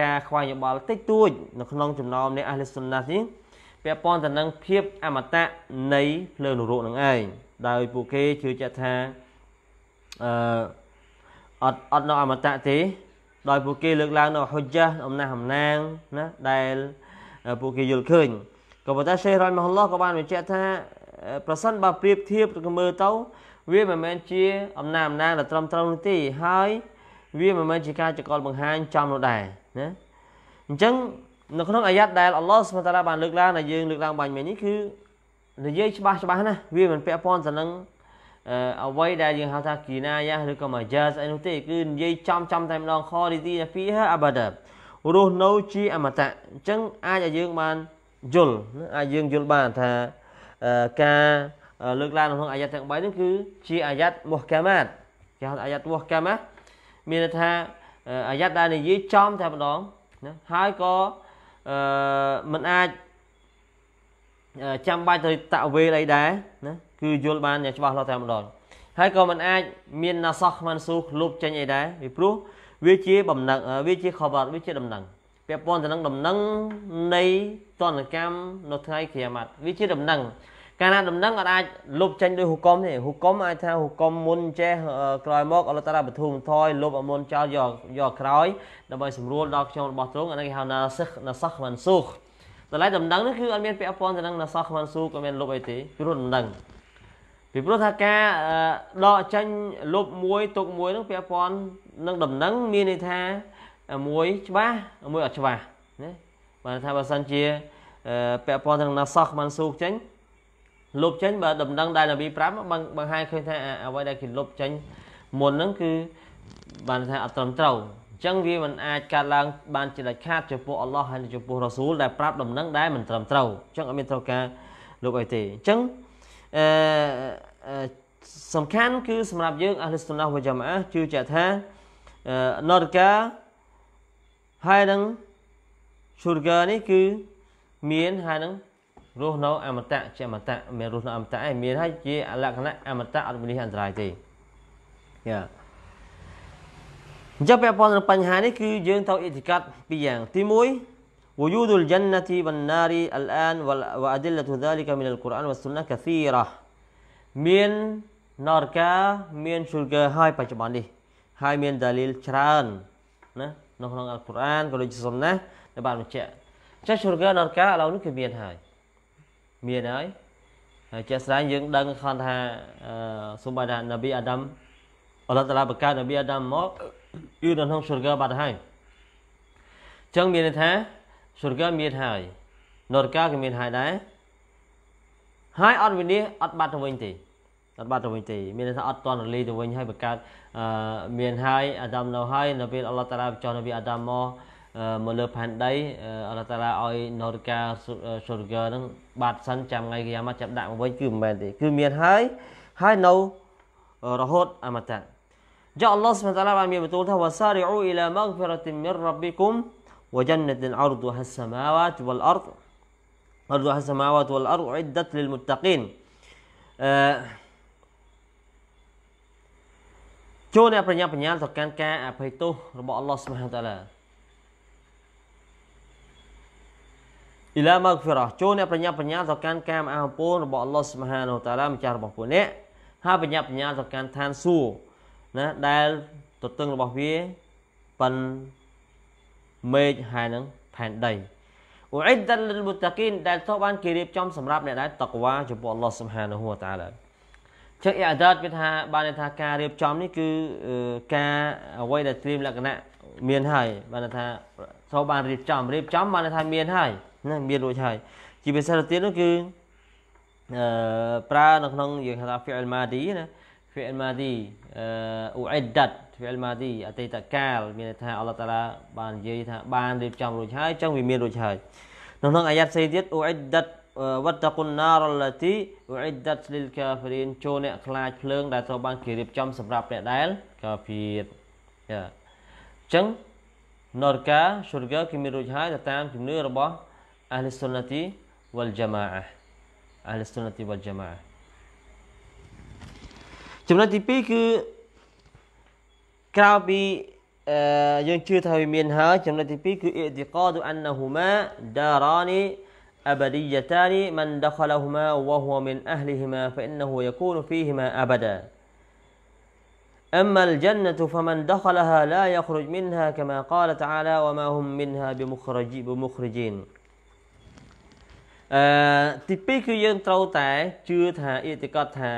Speaker 1: ការខ្វែងយោបល់តិចតួចនៅក្នុង ចំណោមនៃ أهل السنة នេះពាក់ព័ន្ធទៅនឹងភាពអមតៈនៃភ្លើងនរកនឹងឯងដោយពួកគេជឿជាក់ថាអឺអត់អត់នៅអមតៈទេ ដោយពួកគេលើកឡើងនៅហុជ្ជះអំណះអំណាងណាដែលពួកគេយល់ឃើញក៏ប៉ុន្តែសេះរ៉ៃមហឡោះក៏បានបញ្ជាក់ថាប្រសិនបើប្រៀបធៀបក៏មើលទៅ វាមិនមែនជាអំណាចអំណាចដែលត្រឹមត្រូវនោះទេហើយវាមិនមែនជាការចកលបង្ហាញចំនោះដែរណាអញ្ចឹងនៅក្នុងអាយ៉ាត់ដែលអល់ឡោះសុបតាឡាបានលើកឡើងដែលយើងលើកឡើងបាញ់មិញនេះគឺនិយាយច្បាស់ច្បាស់ណាវាមិនពាក់ព័ន្ធទៅនឹងអ្វីដែលយើងហៅថាគីណាយ៉ាឬក៏ម៉ាយ៉ាស្អីនោះទេ គឺនិយាយចំចំតែម្ដងខរីទីហ្វីហាអាបាដារស់នៅជាអមតៈអញ្ចឹងអាចឲ្យយើងបានយល់អាចយើងយល់បានថាការលើកឡើងនៅក្នុងអាយ៉ាត់ទាំង3នេះគឺជាអាយ៉ាត់មូហកាម៉ាតគេហៅអាយ៉ាត់មូហកាម៉ាតមានន័យថាអាយ៉ាត់ដែលនិយាយចំតែម្ដងណាហើយក៏អឺมันអាចចាំបាច់ទៅតវេលអីដែរណាគឺយល់បានយ៉ាងច្បាស់លាស់តែម្ដងហើយក៏มันអាច មានណាសោះខ្មាន់ស៊ូលុបចេញអីដែរពីព្រោះវាជាបំណឹងវាជាខបតវាជាដំណឹងពាក់ព័ន្ធទៅនឹងដំណឹងនៃតនកម្មនៅថ្ងៃគ្រាមាត់វាជា ដំណឹងកាលណាដំណឹងអាចលុបចេញដោយហុកុំទេហុកុំអាចថាហុកុំមុនចេះក្រោយមកអលតារាបធុមថយលុបអមុនចោលយកយកក្រោយដើម្បីសម្រួលដល់ខ្ញុំរបស់ទ្រង់អានេះគេហៅណាសិខណាសខមិនសុខតម្លៃដំណឹងនេះគឺអត់មានពាក់ព័ន្ធទៅនឹងណាសខមិនសុខក៏មានលុបអីទេព្រោះដំណឹងពីព្រោះថាការដកចេញលុបមួយទុកមួយនឹងពាក់ព័ន្ធនឹងដំណឹងមានន័យថាមួយច្បាស់មួយអត់ច្បាស់ណាបានថាបើសិនជាពាក់ព័ន្ធទៅនឹងណាសោះបានស៊ូចេញលុបចេញបើដំណឹងដែលនប៊ី5បង្ហាញឃើញថាអ្វីដែលគេលុបចេញមុនហ្នឹងគឺ បានថា អត់ត្រឹមត្រូវអញ្ចឹងវាមិនអាចកាត់ឡើងបានជាដាច់ខាតចំពោះអល់ឡោះហើយចំពោះរ៉ាស៊ូល ដែលប្រាប់ដំណឹងដែលមិនត្រឹមត្រូវអញ្ចឹងអត់មានត្រូវការលុបអីទេអញ្ចឹងអឺសំខាន់គឺ សម្រាប់យើងអះលិសុណាវ៉ាជាម៉ាជឿជាក់ថានរកាហើយនឹង sugar នេះគឺមានហើយនឹងរស់នៅអមតៈជាអមតៈមានរស់នៅអមតៈឯងមាន ហើយ ជាលក្ខណៈអមតៈអត់មានអន្តរាយទេយ៉ាអញ្ចឹងពាក់ព័ន្ធនឹងបញ្ហានេះគឺយើងត្រូវអ៊ីតិកាត់ពីរយ៉ាង ទី1 وجود الجنة والنار الآن وأدلة ذلك من القرآن والسنة كثيرة មាននរកា មានសុគរហើយ បច្ចុប្បន្ននេះ ហើយមានដាលីលច្រើនណានៅក្នុងអល់កុរអានក៏ដូចជាសុនណាដែលបានបញ្ជាក់ចេះឈូរហ្គានរកាឥឡូវនេះគឺមានហើយមានហើយហើយជាក់ស្ដែងយើងដឹងខនថាសូម្បីតែនប៊ីអាដាមអល់ឡោះតាឡាបង្កើតនប៊ីអាដាមមកគឺនៅក្នុងឈូរហ្គាបាត់ហើយអញ្ចឹងមានន័យថាឈូរហ្គាមានហើយនរកាក៏មានហើយដែរហើយអត់វិនិច្ឆ័យអត់បាត់ទៅវិញទេអត់បាត់ទៅវិញទេមានន័យថាអត់តន់រលីទៅវិញហើយបង្កើតមានហើយអាដាមនៅហើយនៅពេលអល់ឡោះតាឡាចោះនៅពីអាដាមមកមកលើផែនដីអល់ឡោះតាឡាឲ្យនរកាសូរ្យហ្នឹងបាត់សិនចាំថ្ងៃគីយ៉ាម៉ាត់ចាប់ដាក់មកវិញគឺមិនមែនទេគឺមានហើយហើយនៅរហូតអមតៈចាអល់ឡោះសុបហានតាឡាបានមានបន្ទូលថាវ៉ាសារីអ៊ូអ៊ីឡាម៉ាហ្វរ៉ាទីមិររ៉ាប៊ីគុម وجنة عرضها السماوات والأرض عرضها السماوات والأرض عدت للمتقين ចូលអ្នកប្រញាប់បញ្ញាទៅកាន់ការអភ័យទោសរបស់អល់ឡោះស៊ុបហានតាឡាអ៊ីឡាម៉ាហ្វិរ៉ាចូលអ្នកប្រញាប់បញ្ញាទៅកាន់ការមអពូនរបស់អល់ឡោះស៊ុបហានតាឡាម្ចាស់របស់ពួកអ្នកហើយប្រញាប់បញ្ញាទៅកាន់ឋានសួគ៌ណាដែលទទឹងរបស់វាប៉ិនមេឃហើយនឹងផែនដីអ៊ូអ៊ីដលលមុតតាគីនដែលត្រូវបានគេរៀបចំសម្រាប់អ្នកដែលតកវ៉ាចំពោះអល់ឡោះស៊ុបហានតាឡាចឹងអ៊ីដាតវាថាបានន័យថាការរៀបចំនេះគឺការអ្វីដែលត្រៀមលក្ខណៈមានហើយ បានន័យថាសូបានរៀបចំរៀបចំបានន័យថាមានហើយណាមានរួចហើយជាភាសាទៅទៀតនោះគឺអឺប្រើនៅក្នុងយើងហៅថា fi'l madi ណា fi'l madi អ៊ូអ៊ីដាត fi'l madi អតីតកាលមានន័យថាអល់ឡោះតាឡាបាននិយាយថាបានរៀបចំរួចហើយចឹងវាមានរួចហើយនៅក្នុងអាយ៉ាត់ផ្សេងទៀតអ៊ូអ៊ីដាតវត្តគុណណារលទីអ៊ីដតលីលកាហ្វរីនចូលអ្នកខ្លាចភ្លើងដែលត្រូវបានគេរៀបចំសម្រាប់អ្នកដែលកាភៀតចាអញ្ចឹងនរកាស៊ូរហ្គាគេមានរួចហើយតាមជំនឿរបស់អាហ្លីសុនណាទីវលជាម៉ាអាអាហ្លីសុនណាទីវលជាម៉ាអាចំណុចទី2គឺក្រៅពីយើងជឿថាវាមានហើយចំណុចទី2គឺអ៊ីតិកោឌូអានណូហ៊ូម៉ាដារ៉ានី أبديتان من دخلهما وهو من أهلهما فإنه يكون فيهما أبدا أما الجنة فمن دخلها لا يخرج منها كما قال تعالى وما هم منها بمخرج بمخرجين អឺទីពីរគឺយើងត្រូវតែជឿថាអ៊ីតិកតថា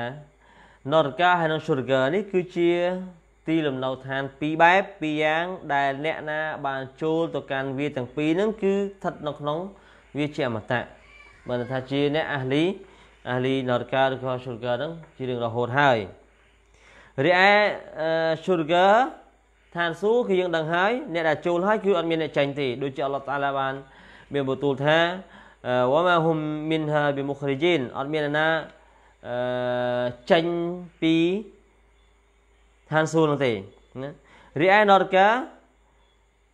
Speaker 1: នរកាហើយនិងសុរកានេះគឺជាទីលំនៅឋានពីរបែបពីរយ៉ាងដែលអ្នកណាបានចូលទៅកាន់វាទាំងពីរហ្នឹងគឺស្ថិតនៅក្នុងវាជាអមតៈបើថាជាអ្នកអាហ្លីអាហ្លីនរកាឬក៏ស៊ូរហ្គាហ្នឹងជារឿងរហូតហើយរីឯស៊ូរហ្គាឋានសួគ៌គឺយើងដឹងហើយអ្នកដែលចូលហើយគឺអត់មានអ្នកចាញ់ទេ ដូចជាអល់ឡោះតាឡាបានមានបន្ទូលថាវ៉ាម៉ាហ៊ុមមីនហាប៊ីមុខរីជីនអត់មានណាអឺចាញ់ពីឋានសួគ៌នោះទេណារីឯនរកា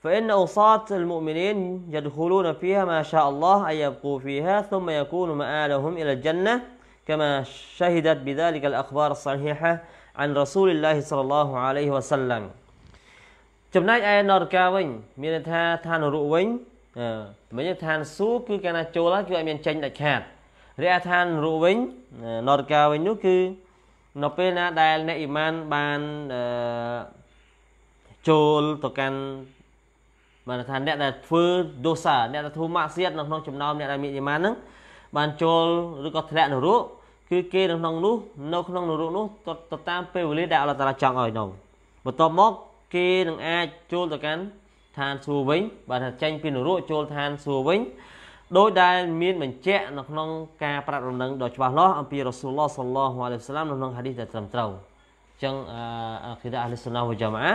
Speaker 1: فإن أوساط المؤمنين يدخلون فيها ما شاء الله أن يبقوا فيها ثم يكون مآلهم إلى الجنة كما شهدت بذلك الأخبار الصحيحة عن رسول الله صلى الله عليه وسلم ចំណែកឯនរកាវិញមានន័យថាឋាននរុវិញមិនឋានសួគ៌គឺកាលណាចូលហើយគឺអត់មានចេញដាច់ខាតរីឯឋាននរុវិញនរកាវិញនោះគឺនៅពេលណាដែលអ្នកអ៊ីម៉ានបានចូលទៅកាន់បានថាអ្នកដែលធ្វើដូសាអ្នកដែលធ្វើម៉ាក់សៀតនៅក្នុងចំណោមអ្នកដែលមានយីម៉ានហ្នឹងបានចូលឬក៏ធ្លាក់នរកគឺគេនៅក្នុងនោះនៅក្នុងនរកនោះទៅតាមពេលវេលាដែលអល់ឡោះតាឡាចង់ឲ្យនៅបន្ទាប់មកគេនឹងអាចចូលទៅកាន់ឋានសួគ៌វិញបានថាចេញពីនរកចូលឋានសួគ៌វិញដោយដែលមានបញ្ជាក់នៅក្នុងការប្រាប់រំលឹងដ៏ច្បាស់លាស់អំពីរ៉ាស៊ូលឡោះសល្លោះអាឡៃហ៊ីវសឡាមនៅក្នុងហាឌីសដែលត្រឹមត្រូវអញ្ចឹងអឺគីដាអះលិសុណាវ៉ាជាម៉ាអា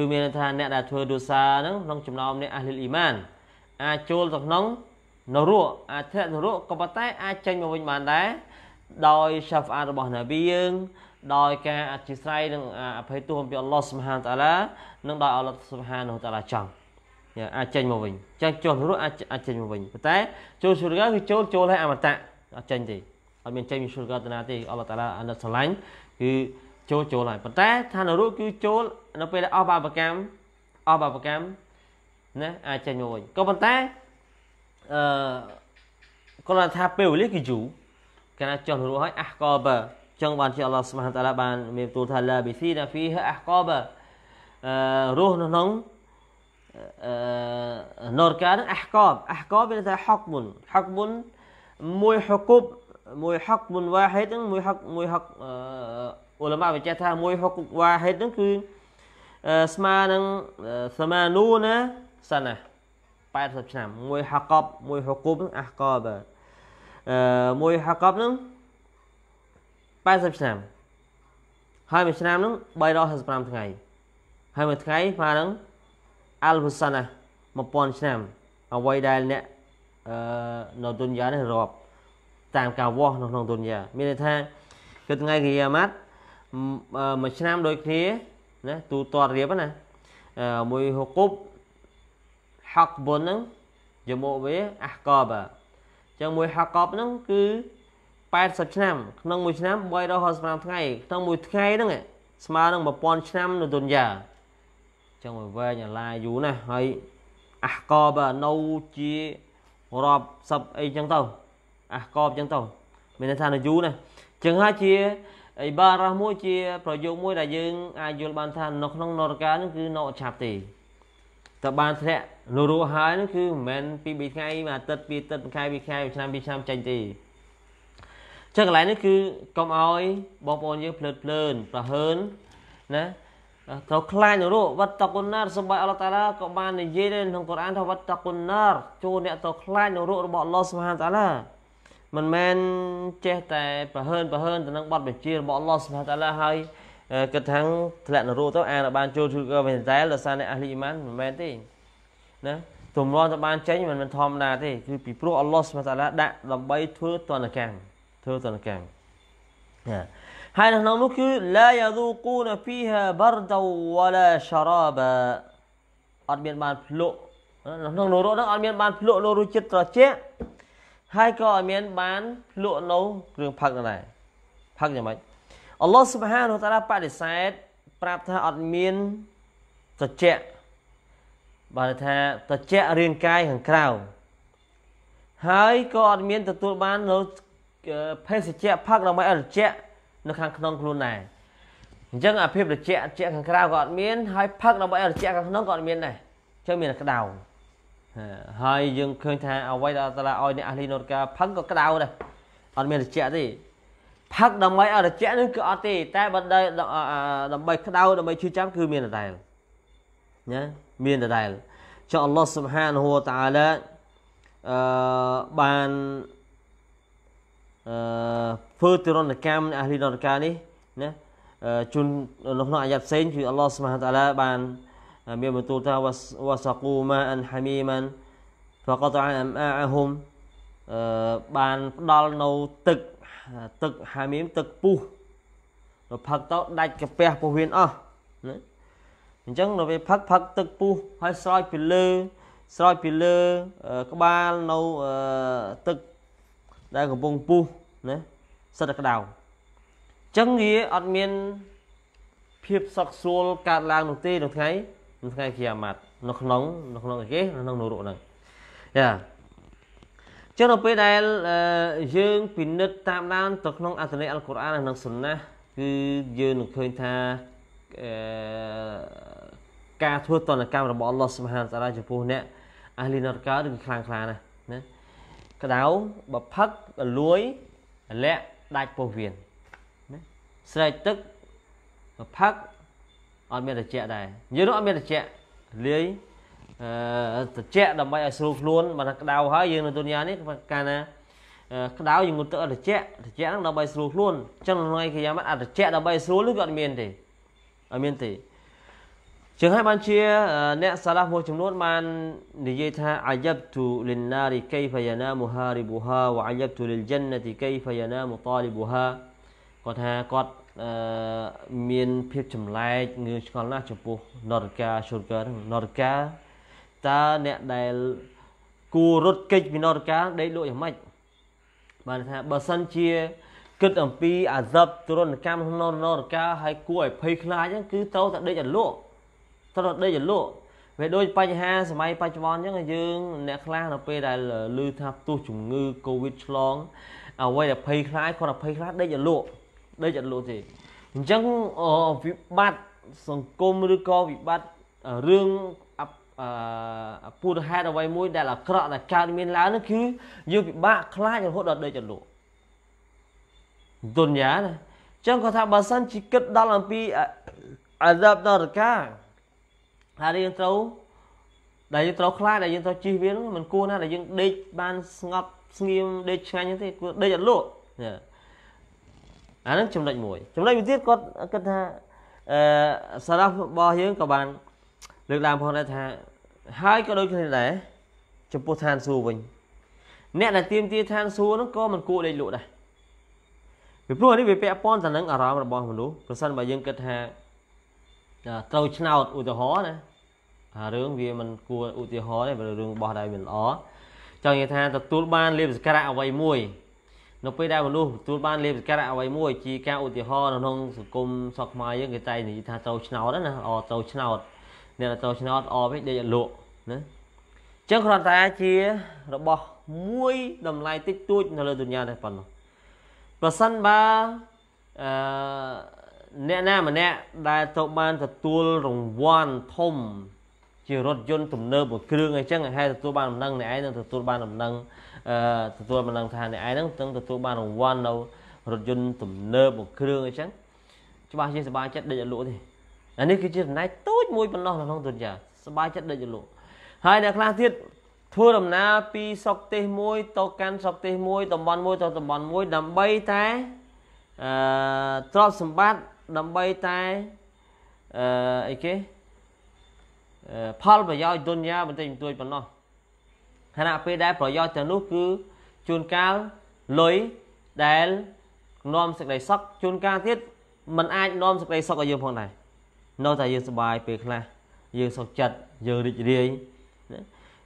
Speaker 1: គឺមានន័យថាអ្នកដែលធ្វើដូសាហ្នឹងក្នុងចំណោមអ្នកអាហ្លីលអ៊ីម៉ានអាចចូលទៅក្នុងនរកអាចធ្លាក់នរកក៏ប៉ុន្តែអាចចេញមកវិញបានដែរដោយសាហ្វអារបស់នប៊ីយើងដោយការអធិស្ឋាននិងអភ័យទោសពីអល់ឡោះសុបហានតាឡានិងដោយអល់ឡោះសុបហានតាឡាចង់អាចចេញមកវិញចឹងចូលនរកអាចអាចចេញមកវិញប៉ុន្តែចូលសុរកាគឺចូលចូលឲ្យអមតៈអត់ចេញទេអត់មានចេញពីសុរកាតណាទេអល់ឡោះតាឡាអាណិតស្រឡាញ់គឺចូលចូលហើយប៉ុន្តែឋានរូបគឺចូលនៅពេលដែលអស់បាបកម្មអស់បាបកម្មណាអាចចេញមកវិញក៏ប៉ុន្តែអឺគាត់ថាពេលវេលាគឺយូរកាលណាចុះរួចហើយអះកបចឹងបានជាអល់ឡោះស្មាតឡាបានមានទូលថាឡាប៊ីស៊ីណាហ្វីហអះកបអឺរស់នៅក្នុងអឺនរកានឹងអះកបអះកបវាថាហុកមុនហុកមុនមួយហុកុបមួយហុកមុនវ៉ាហិតនឹងមួយហុកមួយហុកអឺអ៊ុលម៉ាបញ្ជាក់ថាមួយហុកវ៉ាហិតហ្នឹងគឺស្មើនឹងសមានូណាសាណា80ឆ្នាំមួយហកបមួយហកបហ្នឹងអះកបមួយហកបហ្នឹង80ឆ្នាំហើយមួយឆ្នាំហ្នឹង365ថ្ងៃហើយមួយថ្ងៃស្មើនឹងអាល់ហ៊ូសាណា1000ឆ្នាំអ្វីដែលអ្នកនៅទុនយ៉ានេះរាប់តាមការវាស់នៅក្នុងទុនយ៉ាមានន័យថាគឺថ្ងៃគីយ៉ាម៉ាត់មួយឆ្នាំដូចគ្នាណាទូទាត់រៀបណាមួយហុកុបហកបុនហ្នឹងជាមួយវាអះកបអញ្ចឹងមួយហកបហ្នឹងគឺ80ឆ្នាំ ក្នុងមួយឆ្នាំ365ថ្ងៃក្នុងមួយថ្ងៃហ្នឹងស្មើនឹង1000ឆ្នាំ នៅទុនយ៉ាអញ្ចឹងវាវែងអាឡាយូរណាស់ហើយអះកបនៅជារាប់សិបអីចឹងទៅអះកបចឹងទៅមានន័យថានៅយូរណាស់អញ្ចឹងហើយជាអីបារ៉ះមួយជាប្រយោគមួយដែលយើង អាចយល់បានថានៅក្នុងនរកានឹងគឺនៅអត់ឆាប់ទេតើបានធ្លាក់នៅរੂហើយនឹងគឺមិនមែនពី2ថ្ងៃមួយអាទិត្យពីអាទិត្យមួយខែពីរខែមួយឆ្នាំពីរឆ្នាំចេញទេចឹងកន្លែងនេះគឺកុំឲ្យបងប្អូនយើងភ្លើតភ្លើនប្រហើនណាត្រូវខ្លាចនៅរੂវត្តគុណារសម្បត្តិអល់តាឡាក៏បាននិយាយនៅក្នុងកូរ៉ានថាវត្តគុណារចូលអ្នកត្រូវខ្លាចនៅរੂរបស់អល់ឡោះសុបហានតាឡាមិនមែនចេះតែប្រហើនប្រហើនទៅនឹងបទបញ្ជារបស់អល់ឡោះសុបហាតាឡាហើយគិតថាធ្លាក់នរោទៅអានបានចូលគឺក៏មិនតែដោយសារអ្នកអាហ្លីអ៊ីម៉ានមិនមែនទេណាទម្រាំទៅបានចេញមិនមែនធម្មតាទេគឺពីព្រោះអល់ឡោះសុបហាតាឡាដាក់ដើម្បីធ្វើតនកម្មធ្វើតនកម្មណាហើយនៅក្នុងនោះគឺ لا يذوقون فيها بردا ولا شرابا អត់មានបានភ្លក់នៅក្នុងនរោនឹងអត់មានបានភ្លក់នៅរសជាតិត្រជាក់ហើយក៏ឲ្យមានបានលក់នៅគ្រឿងផឹកដែរផឹកយ៉ាងម៉េចអល់ឡោះស៊ុបហានហូតាឡាបដិសេធប្រាប់ថាអត់មានត្រជាក់បានថាត្រជាក់រាងកាយខាងក្រៅហើយក៏អត់មានទទួលបាននៅភេសជ្ជៈផឹកដើម្បីឲ្យត្រជាក់នៅខាង ក្នុងខ្លួនដែរអញ្ចឹងអាភាពត្រជាក់ត្រជាក់ខាងក្រៅក៏អត់មានហើយផឹកដើម្បីឲ្យត្រជាក់ខាងក្នុងក៏អត់មានដែរអញ្ចឹងមានក្តៅហើយយើងឃើញថា អ្វីដែលតាឲ្យអ្នកអាលីណូតកាផឹកក៏ក្តៅដែរអត់មានត្រជាក់ទេផឹកដើម្បីឲ្យត្រជាក់នឹងគឺអត់ទេតែបើដើម្បីក្តៅដើម្បីឈឺចាប់គឺមានដដែលណាមានដដែលចុះអល់ឡោះស៊ុបហានហូតាឡាអឺបានអឺធ្វើទរណកម្មអាលីណូតកានេះណាជូននៅក្នុងអាយ៉ាត់ផ្សេងគឺអល់ឡោះស៊ុបហានតាឡាបាន dia betul ta wasaqu ma'an hamiman faqata'a am'a'ahum បានផ្ដល់នៅទឹកទឹកហាមីមទឹកពុះទៅផឹកទៅដាច់កាពះពោះវៀនអស់ណាអញ្ចឹងនៅពេលផឹកផឹកទឹកពុះហើយស្រោចពីលើស្រោចពីលើក្បាលនៅទឹកដែលកំពុងពុះណាសិតតែក្តៅអញ្ចឹងវាអត់មានភាពសក់ស្រួលកើតឡើងនោះទេក្នុងថ្ងៃនៅថ្ងៃគីយ៉ាម៉ាត់នៅក្នុងនៅក្នុងគេនៅក្នុងនរកហ្នឹងយ៉ាចឹងនៅពេលដែលយើងពិនិត្យតាមដានទៅក្នុងអត្ថន័យអល់កុរអាននិងសុនណាគឺយើងនឹងឃើញថាការធ្វើតនកម្មរបស់អល់ឡោះសុបហានតាឡាចំពោះអ្នកអាលីណរកាគឺខ្លាំងខ្លាណាស់ណាក្តៅបផឹកលួយលាក់ដាច់ពោះវៀនណាស្រែកទឹកបផឹកអត់មានត្រជាក់ដែរយើងនោះអត់មានត្រជាក់លាយត្រជាក់ដើម្បីឲ្យស្រួលខ្លួនបើថាក្តៅហើយយើងនៅទុនយ៉ានេះកាលណាក្តៅយើងងូតទឹកអត់ត្រជាក់ត្រជាក់ហ្នឹងដើម្បីស្រួលខ្លួនអញ្ចឹងក្នុងឯកយ៉ាងម៉េចអត់ត្រជាក់ដើម្បីស្រួលនោះគឺអត់មានទេអត់មានទេចឹងហើយបានជាអ្នកសាឡាហ្វមួយចំនួនបាននិយាយថាអាយ៉ាប់ទូលិនណារីកៃហ្វយ៉ាណាមូហារីបូហាវអាយ៉ាប់ទូលិលជិនណាទីកៃហ្វយ៉ាណាមូតាលីបូហាគាត់ថាគាត់អឺមានភាពចម្លែកងឿងឆ្ងល់ណាស់ចំពោះ Norika Sugar ហ្នឹង Norika តើអ្នកដែលគូរត់គេចពី Norika ដេកលក់យ៉ាងម៉េចបានថាបើសិនជាគិតអំពីអាសពទរណកម្មក្នុងនរកាហើយគួរឲ្យភ័យខ្លាចហ្នឹងគឺត្រូវតែដេកឲ្យលក់ត្រូវតែដេកឲ្យលក់វាដូចបញ្ហាសម័យបច្ចុប្បន្នអញ្ចឹងយើងអ្នកខ្លះនៅពេលដែលឮថាផ្ទុះជំងឺ Covid ឆ្លងអ្វីដែលភ័យខ្លាចគាត់តែភ័យខ្លាចដេកឲ្យលក់ដេកអត់លក់ទេអញ្ចឹងវិបត្តិសង្គមឬក៏វិបត្តិរឿងអពុទ្ធហេតុអ្វីមួយ ដែលអាក្រក់ដែលកើតមានឡើងនោះគឺយើងពិបាកខ្លាចរហូតដល់ដេកចលក់ទុនយ៉ាណាចឹងគាត់ថាបើសិនជាគិតដល់អំពីអាដាប់ដល់រកាហើយយើងត្រូវដែលយើងត្រូវខ្លាចដែលយើងត្រូវជិះវានោះមិនគួរណាដែលយើងដេកបាន ស្ងប់ស្ងៀមដេកឆ្ងាញ់ទេគួរដេកអត់លក់ណាអាហ្នឹងចំណុចមួយ ចំណុចមួយទៀតគាត់គិតថាអឺសារៈរបស់យើងក៏បានលើកឡើងផងដែរថា ហើយក៏ដូចគ្នាដែរចំពោះឋានសួគ៌វិញអ្នកដែលទៀមទាឋានសួគ៌ហ្នឹងក៏មិនគួរដេកលក់ដែរពីព្រោះនេះវាពាក់ព័ន្ធទៅនឹងអារម្មណ៍របស់មនុស្សប្រសិនបើយើងគិតថាត្រូវឆ្នោតឧទាហរណ៍ណាអារឿងវាមិនគួរឧទាហរណ៍ទេវារឿងរបស់ដែរវាល្អចង់និយាយថាទទួលបានលៀបសក្ការៈអ្វីមួយនៅពេលដែលមនុស្សទទួលបានលេបសការៈអ្វីមួយជាការឧទាហរណ៍នៅក្នុងសង្គមសក់ខ្មែរយើងគេតែនិយាយថាទៅឆ្នោតណាអទៅឆ្នោតអ្នកទៅឆ្នោតអវិញដូចអលក់ណាអញ្ចឹងគ្រាន់តែជារបស់មួយតម្លៃតិចតួចនៅលើទុនយ៉ាតែប៉ុណ្ណោះប្រសិនបើអឺអ្នកណាម្នាក់ដែលទៅបានទទួលរង្វាន់ធំជារថយន្តទំនើបមួយគ្រឿងអញ្ចឹងហើយទទួលបានដំណឹងអ្នកឯងនឹងទទួលបានដំណឹងទទួលបានដឹងថាអ្នកឯងហ្នឹងទាំងទទួលបានរង្វាន់នៅរថយន្តទំនើបមួយគ្រឿងអីចឹងច្បាស់ជាសบายចិត្តដេកឲ្យលក់ទេអានេះគឺជាចំណែកតូចមួយប៉ុណ្ណោះនៅក្នុងទុនយ៉ាសบายចិត្តដេកឲ្យលក់ហើយអ្នកខ្លះទៀតធ្វើដំណើរពីស្រុកទេសមួយទៅកាន់ស្រុកទេសមួយតំបន់មួយទៅតំបន់មួយ ដើម្បីតែអឺទ្រព្យសម្បត្តិដើម្បីតែអឺអីគេផលប្រយោជន៍ទុនយ៉ាបន្តិចបន្តួចប៉ុណ្ណោះខណៈពេលដែលប្រយោជន៍ទាំងនោះគឺជួនកាលលុយដែលនាំសេចក្តីសុខជួនកាលទៀតมันអាចនាំសេចក្តីសុខឲ្យយើងផងដែរនៅតែយើងសុបាយពេលខ្លះយើងសុខចិត្តយើងរីករាយណា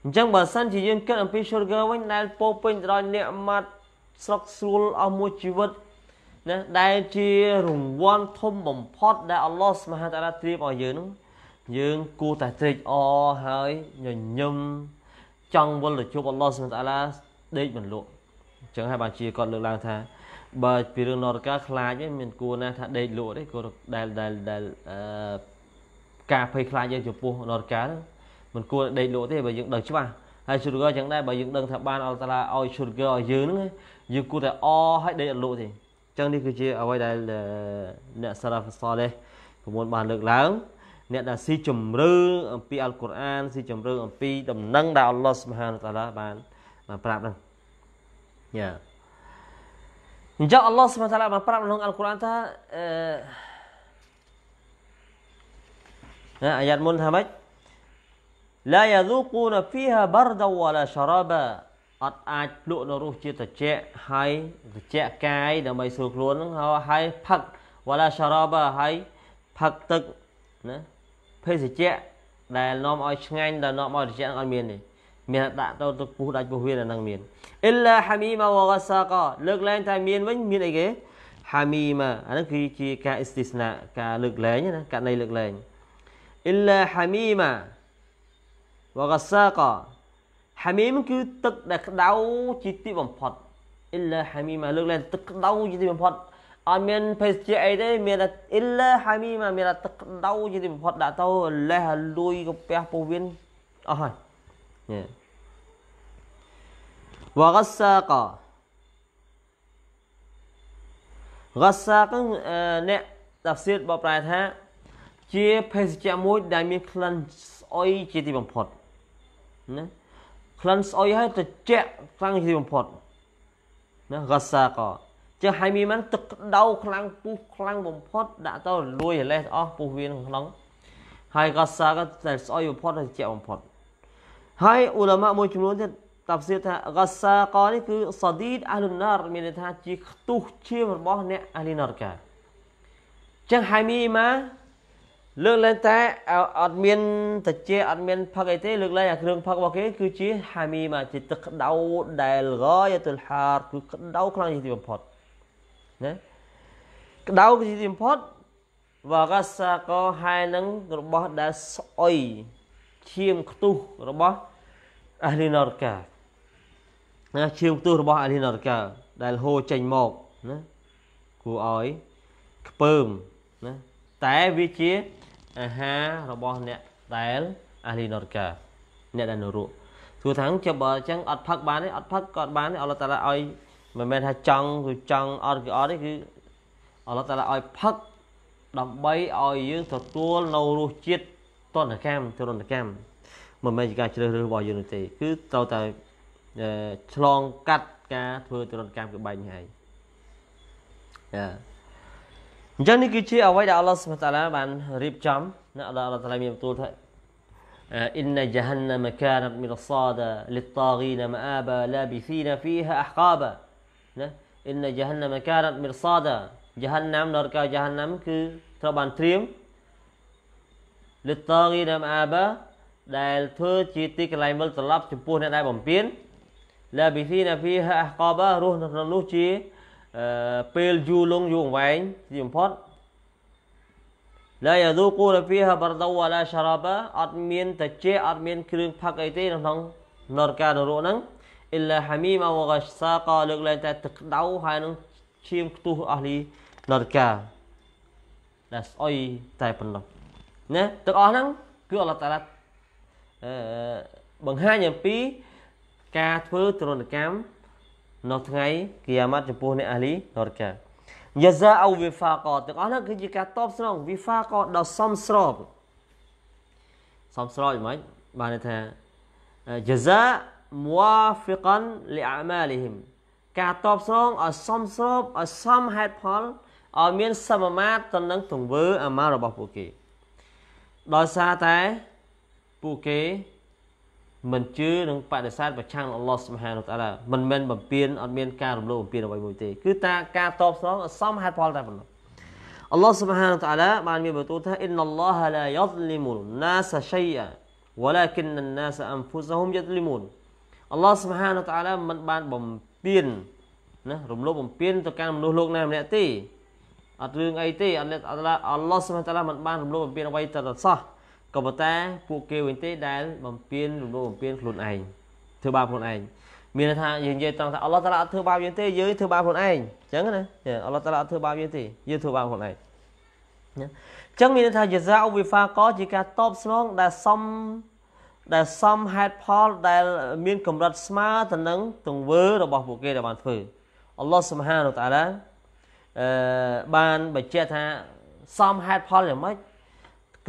Speaker 1: អញ្ចឹងបើសិនជាយើងគិតអំពី sugar វិញដែលពោពេញទៅដោយអ្នកម៉ាត់ស្រុកស្រួលអស់មួយជីវិតណាដែលជារង្វាន់ធំបំផុតដែលអល់ឡោះស្មហាតារាត្រៀមឲ្យយើងនោះ យើងគួរតែត្រេកអរហើយញញឹមចង់វិលទៅជួបអល់ឡោះសុបតាឡាដេកមិនលក់អញ្ចឹងហើយបានជាគាត់លើកឡើងថាបើពីរឿងនរកាខ្លាចវិញមានគួរណាស់ថាដេកលក់ទេគួរដែលដែលដែលអឺការភ័យខ្លាចយើងចំពោះនរកាមិនគួរដេកលក់ទេបើយើងដឹងច្បាស់ហើយ sugar ចឹងដែរបើយើងដឹងថាបានអល់តាឡាឲ្យ sugar ឲ្យយើងហ្នឹងយើងគួរតែអឲ្យដេកលក់ទេអញ្ចឹងនេះគឺជាអ្វីដែលអ្នកសារ៉ាហ្វសាលេប្រមូលបានលើកឡើងអ្នកដែលស៊ីជំរឿអំពីអល់កុរអានស៊ីជំរឿអំពីដំណឹងដែលអល់ឡោះសុបហានតាឡាបានបានប្រាប់ហ្នឹងយ៉ាអញ្ចឹងអល់ឡោះសុបហានតាឡាបានប្រាប់ក្នុងអល់កុរអានថាអឺណាអាយ៉ាតមុនថាម៉េច لا يذوقون فيها بردا ولا شرابا អត់អាចភ្លក់នៅរសជាតិត្រជាក់ហើយត្រជាក់កាយដើម្បីស្រួលខ្លួនហ្នឹងហើយផឹក ولا شرابا ហើយផឹកទឹកណាភេសជ្ជៈដែលនាំឲ្យឆ្ងាញ់ដែលនាំឲ្យត្រជាក់អត់មានទេមានដាក់ទៅទឹកពុះដាច់ពុះវាដល់នឹងមានអ៊ីឡាហាមីម៉ាវ៉ាហ្សាកលើកឡើងតែមានវិញមានអីគេហាមីម៉ាអានេះគឺជាការអ៊ីស្ទីស្ណាការលើកឡើងណាករណីលើកឡើងអ៊ីឡាហាមីម៉ាវ៉ាហ្សាកហាមីមគឺទឹកដែលក្តៅជាទីបំផុតអ៊ីឡាហាមីម៉ាលើកឡើងទឹកក្តៅជាទីបំផុតអត់មានភេសជ្ជៈអីទេមានតែអ៊ីលឡាហាមីម៉ាមានតែទឹកដៅជាទីបំផុតដាក់ទៅលេះលួយកាពះពោះវៀនអស់ហើយញ៉ែវ៉ាហ្សាកហ្សាកអ្នកតាហ្សៀតបប្រែថា ជាភេសជ្ជៈមួយ ដែលមានក្លិនស្អុយជាទីបំផុតណាក្លិនស្អុយហើយត្រជាក់ខ្លាំងជាទីបំផុតណាហ្សាកចឹងហើយមានមិនទឹកដៅខ្លាំងពុះខ្លាំងបំផុតដាក់ទៅលួយរលេះអស់ពុះវាក្នុងក្នុងហើយក៏សាក៏តែស្អុយបំផុតហើយជាបំផុតហើយអ៊ុលម៉ាមួយចំនួនទៀតតាប់សៀថាកសាកនេះគឺសាឌីតអាលុនណារមានន័យថា ជាខ្ទុះឈាមរបស់អ្នកអាលីណារកាចឹងហើយមីម៉ាលើកឡើងតែអត់មានតិចអត់មានផឹកអីទេលើកឡើងអាគ្រឿងផឹករបស់គេគឺជាហាមីម៉ាជាទឹកក្តៅដែលរយតុលហារគឺក្តៅខ្លាំងជាងទីបំផុតណាក្តៅជាទីបំផុតវរសាកហើយនឹងរបស់ដែលស្អុយឈាមខ្ទុះរបស់អាលីណរកាណាឈាមខ្ទុះរបស់អាលីណរកាដែលហូរចេញមកណាគួរឲ្យខ្ពើមណាតែវាជាអាហាររបស់អ្នកដែលអាលីណរកាអ្នកដែលនរោគទោះថាចាំបើអញ្ចឹងអត់ផឹកបានទេអត់ផឹកក៏បានទេអល់ឡោះតាឡាឲ្យមិនមែនថាចង់គឺចង់អត់គឺអត់ទេគឺអល់ឡោះតាឡាឲ្យផឹកដើម្បីឲ្យយើងទទួលនៅរសជាតិតន្តកម្មទរណកម្មមិនមែនជាការជ្រើសរើសរបស់យើងនោះទេគឺត្រូវតែឆ្លងកាត់ការធ្វើទរណកម្មគឺបែកញ៉ៃចាអញ្ចឹងនេះគឺជាអ្វីដែលអល់ឡោះសុបតាឡាបានរៀបចំណាអល់ឡោះតាឡាមានបន្ទូលថា إن جهنم كانت مرصادا للطاغين مآبا لابثين فيها أحقابا ណាអ៊ីនយ៉ាហានណាមការ៉ាត់មីរសាដាយ៉ាហានណាមនរកយ៉ាហានណាមគឺត្រូវបានត្រៀមលិតតងីណាមអាបាដែលធ្វើជាទីកន្លែងមើលត្រឡប់ចំពោះអ្នកដែលបំពេញឡាប៊ីស៊ីណាហ្វីហាអហ្កាបារស់នៅក្នុងនោះជាពេលយូរលងយូរអង្វែងជាបំផុតឡាយ៉ាឌូកូរ៉ាហ្វីហាបារដូវឡាសារ៉ាបាអត់មានតាជេអត់មានគ្រឿងផឹកអីទេនៅក្នុងនរកានរកហ្នឹងអ៊ីឡាហាមីមអវហ្គាសាក៏លើកឡើងតែទឹកដៅហើយនឹងឈាមខ្ទុះអស់លីនរកាដែលស្អុយតែប៉ុណ្ណោះណាទាំងអស់ហ្នឹងគឺអល់ឡោះតាឡាអឺបង្ហាញអំពីការធ្វើទរណកម្មនៅថ្ងៃគីយ៉ាម៉ាត់ចំពោះអ្នកអាលីនរកាយ៉ាហ្សាអ៊ូវីហ្វាកទាំងអស់ហ្នឹងគឺជាការតបស្នងវីហ្វាកដល់សំស្របសំស្របយ៉ាងម៉េចបានន័យថាយ៉ាហ្សា muwafiqan li a'malihim ការតបស្នងឲ្យសមស្របឲ្យសមហេតុផលឲ្យមានសមមាត្រទៅនឹងទង្វើអាម៉ារបស់ពួកគេដោយសារតែពួកគេមិនជឿនឹងបដិសេធប្រឆាំងអល់ឡោះសុបហានុតាឡាមិនមែនបំពេញអត់មានការរំលោភបំពានអ្វីមួយទេគឺតាការតបស្នងសមហេតុផលតែប៉ុណ្ណោះអល់ឡោះសុបហានុតាឡាបានមានបន្ទូលថាអ៊ីនណឡោះឡាយស្លីមុនណាសឆៃអាវ៉ាឡាគិនណាសអ៊ំហ្វូសហ៊ុមយស្លីមុនអល់ឡោះសុបហានតាឡាមិនបានបំពេញណារំលោភបំពានទៅកាន់មនុស្សលោកណាម្នាក់ទេអត់រឿងអីទេអល់អល់ឡោះសុបហានតាឡាមិនបានរំលោភបំពានអ្វីទៅសោះក៏ប៉ុន្តែ ពួកគេវិញទេដែល បំពេញរំលោភបំពានខ្លួនឯងធ្វើបាបខ្លួនឯងមានន័យថាយើងនិយាយត្រង់ថាអល់ឡោះតាឡាអត់ធ្វើបាបយើងទេយើងធ្វើបាបខ្លួនឯងអញ្ចឹងណាអល់ឡោះតាឡាអត់ធ្វើបាបយើងទេយើងធ្វើបាបខ្លួនឯងអញ្ចឹងមានន័យថាយ៉ាហ្សាអូវីហ្វាកជាការតបស្នងដែលសមដែលសមហេតុផលដែល មានកម្រិតស្មើទៅនឹងទង្វើរបស់ពួកគេដែលបានធ្វើអល់ឡោះសុបហានតាឡាអឺបានបញ្ជាក់ថាសមហេតុផលយ៉ាងម៉េច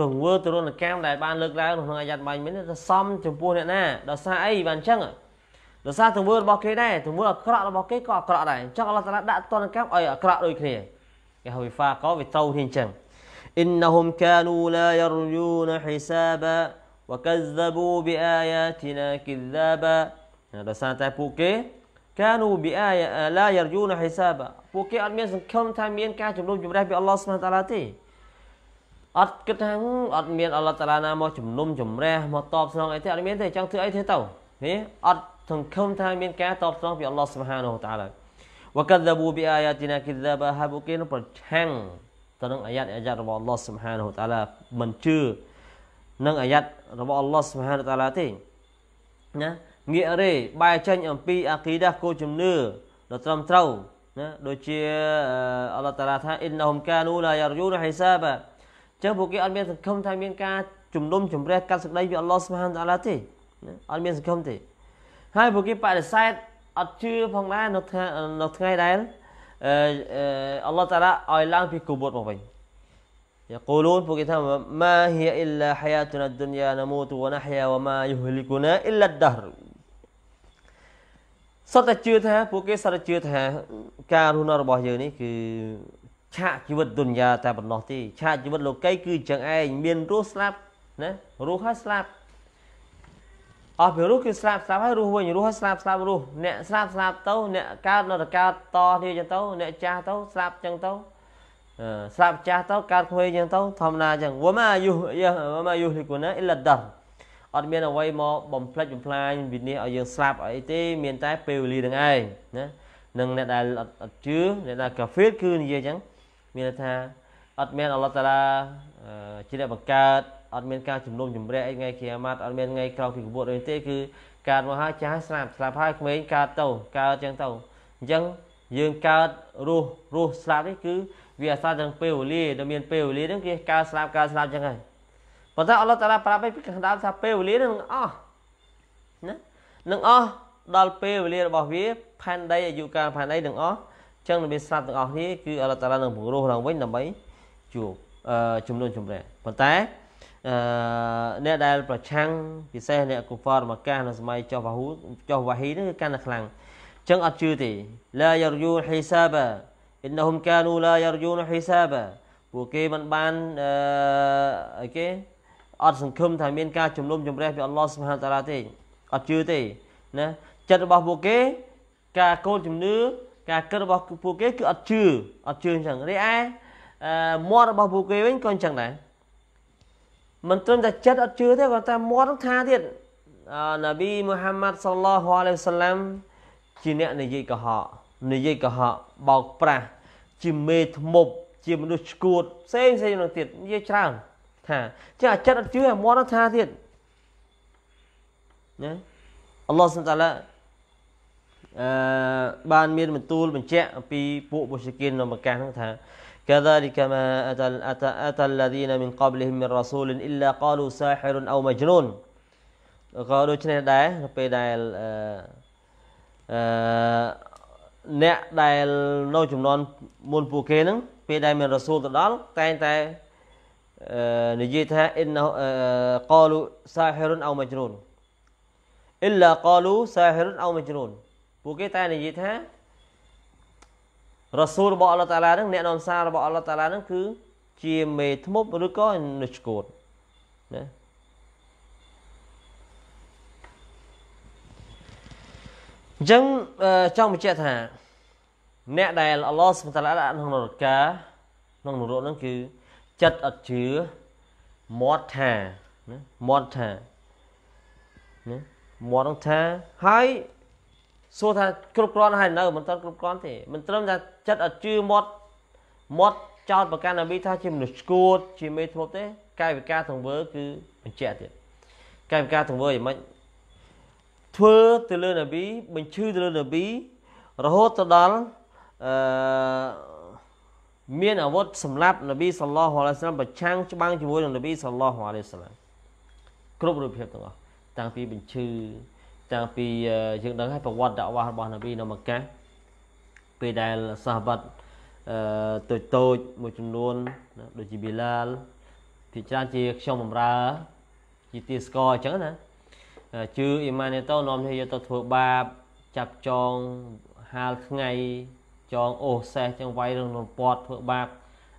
Speaker 1: ទង្វើទរណកម្មដែលបានលើកឡើងក្នុងអាយ៉ាត់បាញ់មិញថាសមចំពោះអ្នកណាដោយសារអីបានអញ្ចឹងដោយសារទង្វើរបស់គេដែរទង្វើអាក្រក់របស់គេក៏អាក្រក់ដែរអញ្ចឹងអល់ឡោះតាឡាដាក់ទណ្ឌកម្មឲ្យអាក្រក់ដូចគ្នាគេហៅវាហ្វាក៏វាត្រូវគ្នាអញ្ចឹង إنهم كانوا لا يرجون حسابا وكذبوا بآياتنا كذابا ដោយសារតែពួកគេ كانوا بآية لا يرجون حسابا ពួកគេអត់មានសង្ឃឹមថាមាន ការជំនុំជម្រះពីអល់ឡោះ سبحانه តាឡាទេអត់គិតថាអត់មានអល់ឡោះតាឡាណាមកជំនុំជម្រះមកតបស្នងអីទេអត់មានទេចង់ធ្វើអីទេទៅនេះអត់សង្ឃឹមថាមានការតបស្នងពីអល់ឡោះ سبحانه តាឡា وكذبوا بآياتنا كذابا ហើយពួកគេនឹងប្រឆាំងទៅនឹងអាយ៉ាតអាយ៉ាតរបស់អល់ឡោះ سبحانه តាឡាមិនជឿនិងអាយ៉ាត់របស់អល់ឡោះសុបហានតាឡាទេណាងាករេបែរចេញអំពីអាគីដាគោជំនឿដ៏ត្រឹមត្រូវណាដូចជាអល់ឡោះតាឡាថាអ៊ីនណហ៊ុមកានូឡាយ៉ារយូនហិសាបាចឹងពួកគេអត់មានសង្ឃឹមថាមានការជំនុំជម្រះកាត់សេចក្តីពីអល់ឡោះសុបហានតាឡាទេអត់មានសង្ឃឹមទេហើយពួកគេបដិសេធអត់ជឿផងដែរនៅថ្ងៃនៅថ្ងៃដែលអឺអល់ឡោះតាឡាឲ្យឡើងពីគូបុតមកវិញ يقولون بوكيتهم ما هي إلا حياتنا الدنيا نموت ونحيا وما يهلكنا إلا الدهر សត្វតែជឿថា ពួកគេសត្វតែជឿថា ការរស់នៅរបស់យើងនេះគឺឆាកជីវិតទុនយ៉ាតែប៉ុណ្ណោះទេឆាកជីវិតលោកីគឺចឹងឯងមានរស់ស្លាប់ណារស់ហើយស្លាប់អស់ពីរស់គឺស្លាប់ស្លាប់ហើយរស់វិញរស់ហើយស្លាប់ស្លាប់រស់អ្នកស្លាប់ស្លាប់ទៅអ្នកកើតនៅតែកើតតគ្នាចឹងទៅអ្នកចាស់ទៅស្លាប់ចឹងទៅស្លាប់ចាស់ទៅកើតក្មេងអញ្ចឹងទៅធម្មតាអញ្ចឹងវម៉ាយុយវម៉ាយុលីគុណាអ៊ីឡាដាអត់មានអ្វីមកបំផ្លិចបំផ្លាញវិនិច្ឆ័យឲ្យយើងស្លាប់អីទេ មានតែពេលវេលានឹងឯងណានឹងអ្នកដែលអត់ជឿអ្នកដែលកាហ្វេគឺនិយាយអញ្ចឹងមានថាអត់មានអល់ឡោះតាឡាជាអ្នកបង្កើតអត់មានការជំនុំជម្រះអីថ្ងៃគីយ៉ាម៉ាត់អត់មានថ្ងៃក្រោយពីកបួតអីទេគឺកើតមកហើយចាស់ស្លាប់ស្លាប់ហើយក្មេងកើតទៅកើតអញ្ចឹងទៅអញ្ចឹងយើងកើតរស់រស់ស្លាប់នេះគឺវាអាស្រ័យទាំងពេលវេលាដែលមានពេលវេលាហ្នឹងគេកើស្លាប់កើស្លាប់ចឹងហើយប៉ុន្តែអល់ឡោះតាឡាប្រាប់ឲ្យពីខាងដើមថាពេលវេលានឹងអស់ណានឹងអស់ដល់ពេលវេលារបស់វាផែនដីអាយុកាលផែនដីទាំងអស់ចឹងនឹងមានស្លាប់ទាំងអស់នេះគឺអល់ឡោះតាឡានឹងពង្រោះឡើងវិញដើម្បីជួបចំនួនចម្រែប៉ុន្តែអឺអ្នកដែលប្រឆាំងពិសេសអ្នកកូហ្វារមកកាសនៅសម័យចោះវ៉ាហ៊ូចោះវ៉ាហ៊ីនេះគឺកាន់តែខ្លាំងចឹងអត់ជឿទេឡាយរយូហ៊ីសាបា إنهم كانوا لا يرجون حسابا ពួកគេមិនបានអីគេអត់សង្ឃឹមថាមានការជំនុំជម្រះពីអល់ឡោះសុបហានតាឡាទេអត់ជឿទេណាចិត្តរបស់ពួកគេ ការកូនជំនឿការគិតរបស់ពួកគេគឺអត់ជឿអត់ជឿអញ្ចឹងរីឯមាត់របស់ពួកគេវិញក៏អញ្ចឹងដែរមិនត្រឹមតែចិត្តអត់ជឿទេគាត់តែមាត់នឹងថាទៀតណាប៊ីមូហាម៉ាត់សល្លោះអាឡៃវសាឡាំជាអ្នកនិយាយកុហកនិយាយកុហកបោកប្រាស់ជាមេធ្មប់ជាមនុស្សឈួតផ្សេងផ្សេងនោះទៀតនិយាយច្រើនថាចឹងអាចិតអត់ជឿអាមាត់ថាទៀតណាអល់ឡោះសុបតាឡាអឺបានមានបន្ទូលបញ្ជាក់អំពីពួកមុស្លីមនៅមកាហ្នឹងថា كذلك ما أتى أتى الذين من قبلهم من رسول إلا قالوا ساحر أو مجنون ក៏ដូច្នេះដែរពេលដែលអឺអ្នកដែលនៅចំនួនមុនពួកគេហ្នឹងពេលដែលមានរសួលទៅដល់តែងតែនិយាយថាអ៊ីនកាលូសាហ៊ិរុនអោមជ្រូនអ៊ីឡាកាលូសាហ៊ិរុនអោមជ្រូនពួកគេតែនិយាយថារសួលរបស់អល់ឡោះតាឡាហ្នឹងអ្នកនាំសាររបស់អល់ឡោះតាឡាហ្នឹងគឺជាមេធ្មប់ឬក៏នឈ្គតណាអញ្ចឹងចង់បញ្ជាក់ថាអ្នកដែលអល់ឡោះសុបតាឡាដាក់ក្នុងនរកាក្នុងនរកហ្នឹងគឺចិត្តអត់ជឿមាត់ថាណាមាត់ថាណាមាត់ហ្នឹងថាហើយសួរថាគ្រប់គ្រាន់ហើយនៅមិនទាន់គ្រប់គ្រាន់ទេមិនត្រឹមថាចិត្តអត់ជឿមាត់មាត់ចោតប្រកាន់អាមីថា ជាមនុស្សឈួត ជាមេធ្មប់ទេ កាយវិការទង្វើគឺបញ្ជាក់ទៀតកាយវិការទង្វើយ៉ាងម៉េចធ្វើទៅលើនប៊ីបញ្ឈឺទៅលើនប៊ីរហូតទៅដល់អឺមានអាវុធសម្រាប់នប៊ីសល្លោះអាឡៃសាឡាមប្រឆាំងច្បាំងជាមួយនឹងនប៊ីសល្លោះអាឡៃសាឡាមគ្រប់រូបភាពទាំងអស់តាំងពីបញ្ឈឺតាំងពីយើងដឹងហើយប្រវត្តិដាក់វ៉ារបស់នប៊ីនៅមក្កាពេលដែលសាហបាត់អឺតូចតូចមួយចំនួនដូចជាប៊ីឡាលទីច្រើនជាខ្ញុំបំរើជាទីស្គាល់អញ្ចឹងណាជឿអ៊ីម៉ានទៅនាំគ្នាយកទៅធ្វើបាប ចាប់ចងហាលថ្ងៃចងអូសសេះចឹងវាយរងនំពាត់ធ្វើបាប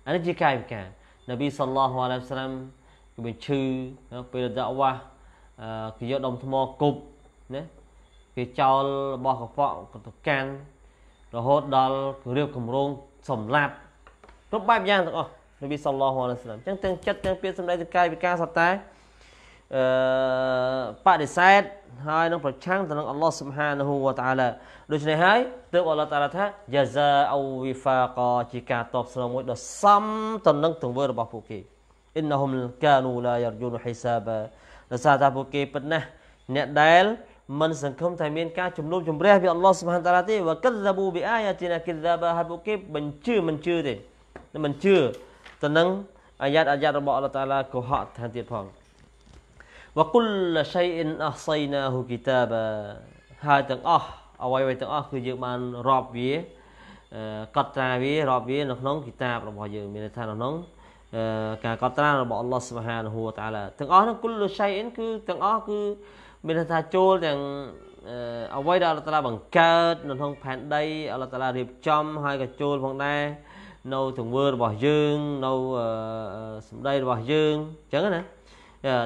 Speaker 1: អានេះជាកាយវិការនប៊ីសល្លោះអាឡៃសាឡាមគឺបញ្ឈឺពេលដាក់វ៉ាស់គេយកដុំថ្មគប់ណាគេចោលរបស់កខ្វក់ទៅកាន់រហូតដល់រៀបគម្រោងសម្លាប់គ្រប់បែបយ៉ាងទាំងអស់នប៊ីសល្លោះអាឡៃសាឡាមចឹងទាំងចិត្តទាំងពាក្យសម្ដីទាំងកាយវិការសត្វតែអឺបដិសេធហើយនឹងប្រឆាំងទៅនឹងអល់ឡោះស៊ុបហានហូវតាឡាដូច្នេះហើយទើបអល់ឡោះតាឡាថាយ៉ាហ្សាអូវីហ្វាកជាការតបស្នងមួយដ៏សមទៅនឹងទង្វើរបស់ពួកគេអ៊ីនណហ៊ុមកានូឡាយរយូនហ៊ីសាបាដោយសារថាពួកគេប៉ុណ្ណេះអ្នកដែល មិនសង្ឃឹមថាមានការជំនុំជម្រះពីអល់ឡោះស៊ុបហានតាឡាទេវកិលប៊ូប៊ីអាយាទីណាកិលបាហើយពួកគេបញ្ជឿមិនជឿទេមិនជឿទៅនឹងអាយ៉ាតអាយ៉ាតរបស់អល់ឡោះតាឡាកុហកថែមទៀតផងវគុលឆៃអ៊ីនអះសៃណាហ៊ូគីតាបហើយទាំងអស់អ្វីៗទាំងអស់គឺយើងបានរាប់វាកត់ត្រាវារាប់វានៅក្នុងគីតាបរបស់យើងមានន័យថានៅក្នុងការកត់ត្រារបស់អល់ឡោះសុបហានហូតាឡាទាំងអស់នោះគុលឆៃអ៊ីនគឺទាំងអស់គឺមានន័យថាចូលទាំងអ្វីដែលអល់ឡោះតាឡាបង្កើតនៅក្នុងផែនដីអល់ឡោះតាឡារៀបចំហើយក៏ចូលផងដែរនៅទង្វើរបស់យើងនៅសម្ដីរបស់យើងអញ្ចឹងណា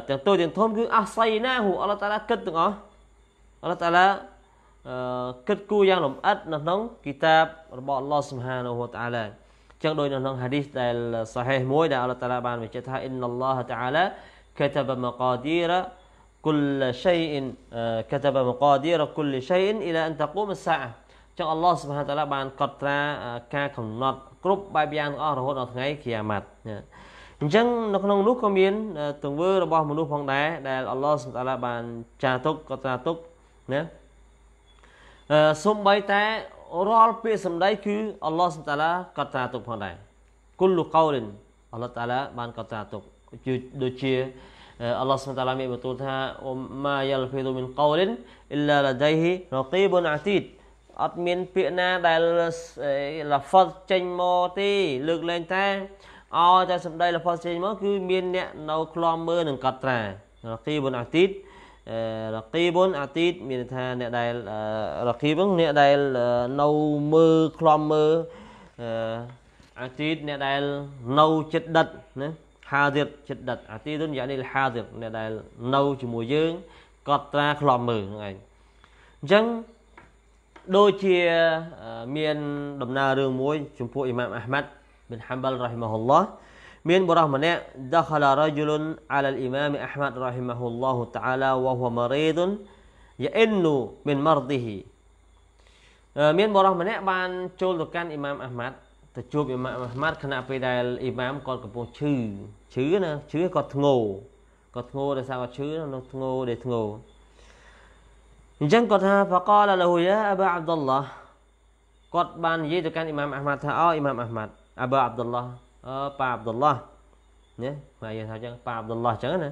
Speaker 1: ទាំងតូចទាំងធំគឺអាស័យណាហូអល់តាឡាគិតទាំងអស់អល់តាឡាគិតគូរយ៉ាងលម្អិតនៅក្នុងគីតាបរបស់អល់ឡោះស៊ុបហានូវតាឡាចឹងដោយនៅក្នុងហាឌីសដែលសាហេះមួយដែលអល់តាឡាបានបញ្ជាក់ថាអ៊ីនឡោះតាឡា كتب مقادير كل شيء كتب مقادير كل شيء الى ان تقوم الساعه ចឹងអល់ឡោះស៊ុបហានតាឡាបានកត់ត្រាការកំណត់ គ្រប់បែបយ៉ាងទាំងអស់រហូតដល់ថ្ងៃគីយ៉ាម៉ាត់អញ្ចឹងនៅក្នុងនោះក៏មាន ទង្វើរបស់ មនុស្សផងដែរដែលអល់ឡោះសុបហានបានចាទុកក៏ចាទុកណាអឺសំបីតែរាល់ពាក្យសម្ដីគឺអល់ឡោះសុបហានក៏ចាទុកផងដែរគុលលូកោលិនអល់ឡោះតាឡាបានក៏ចាទុកគឺដូចជាអល់ឡោះសុបហានមានបន្ទូលថាអ៊ុមម៉ាយ៉ាលហ្វីឌូមិនកោលិនអ៊ីឡាឡាដៃហ៊ីរ៉ាគីបុនអាទីតអត់មានពាក្យណាដែលលហ្វតចេញមកទេលើកលែងតែឲ្យតែសម្ដីលផុសចេញមកគឺមានអ្នកនៅឃ្លាំមើលនឹងកត់ត្រារកីបុនអាទីតរកីបុនអាទីតមានថាអ្នកដែលរកីបុនអ្នកដែលនៅមើលឃ្លាំមើលអាទីតអ្នកដែលនៅចិត្តដិតណាហាទៀតចិត្តដិតអាទីតុនយ៉ានីលហាទៀតអ្នកដែលនៅជាមួយយើងកត់ត្រាឃ្លាំមើលហ្នឹងឯងអញ្ចឹងដូចជាមានដំណើររឿងមួយចំពោះអ៊ីម៉ាមអាហ្មាត់ប៊ីនហាំបលរ៉ាហ៊ីម៉ាហ៊ុលឡោះមានបុរសម្នាក់ដខឡារ៉ាជុលអាឡាអ៊ីម៉ាមអាហ្មាត់រ៉ាហ៊ីម៉ាហ៊ុលឡោះតាអាឡាវ៉ាហ៊ូម៉ារីឌុនយ៉ាអ៊ិននូមិនម៉ារឌីហ៊ីមានបុរសម្នាក់បានចូលទៅកាន់អ៊ីម៉ាមអាហ្មាត់ទៅជួបអ៊ីម៉ាមអាហ្មាត់ខណៈពេលដែលអ៊ីម៉ាមគាត់កំពុងឈឺឈឺណាឈឺគាត់ធ្ងោគាត់ធ្ងោដោយសារគាត់ឈឺនោះធ្ងោដែលធ្ងោអញ្ចឹងគាត់ថាហ្វកាលឡូយ៉ាអបាអាប់ឌុលឡាគាត់បាននិយាយទៅកាន់អ៊ីម៉ាមអាហ្មាត់ថាអូអ៊ីម៉ាមអាហ្មាត់អាបាអាប់ឌុលឡោះអឺប៉ាអាប់ឌុលឡោះណាមកយើងថាចឹងប៉ាអាប់ឌុលឡោះចឹងណា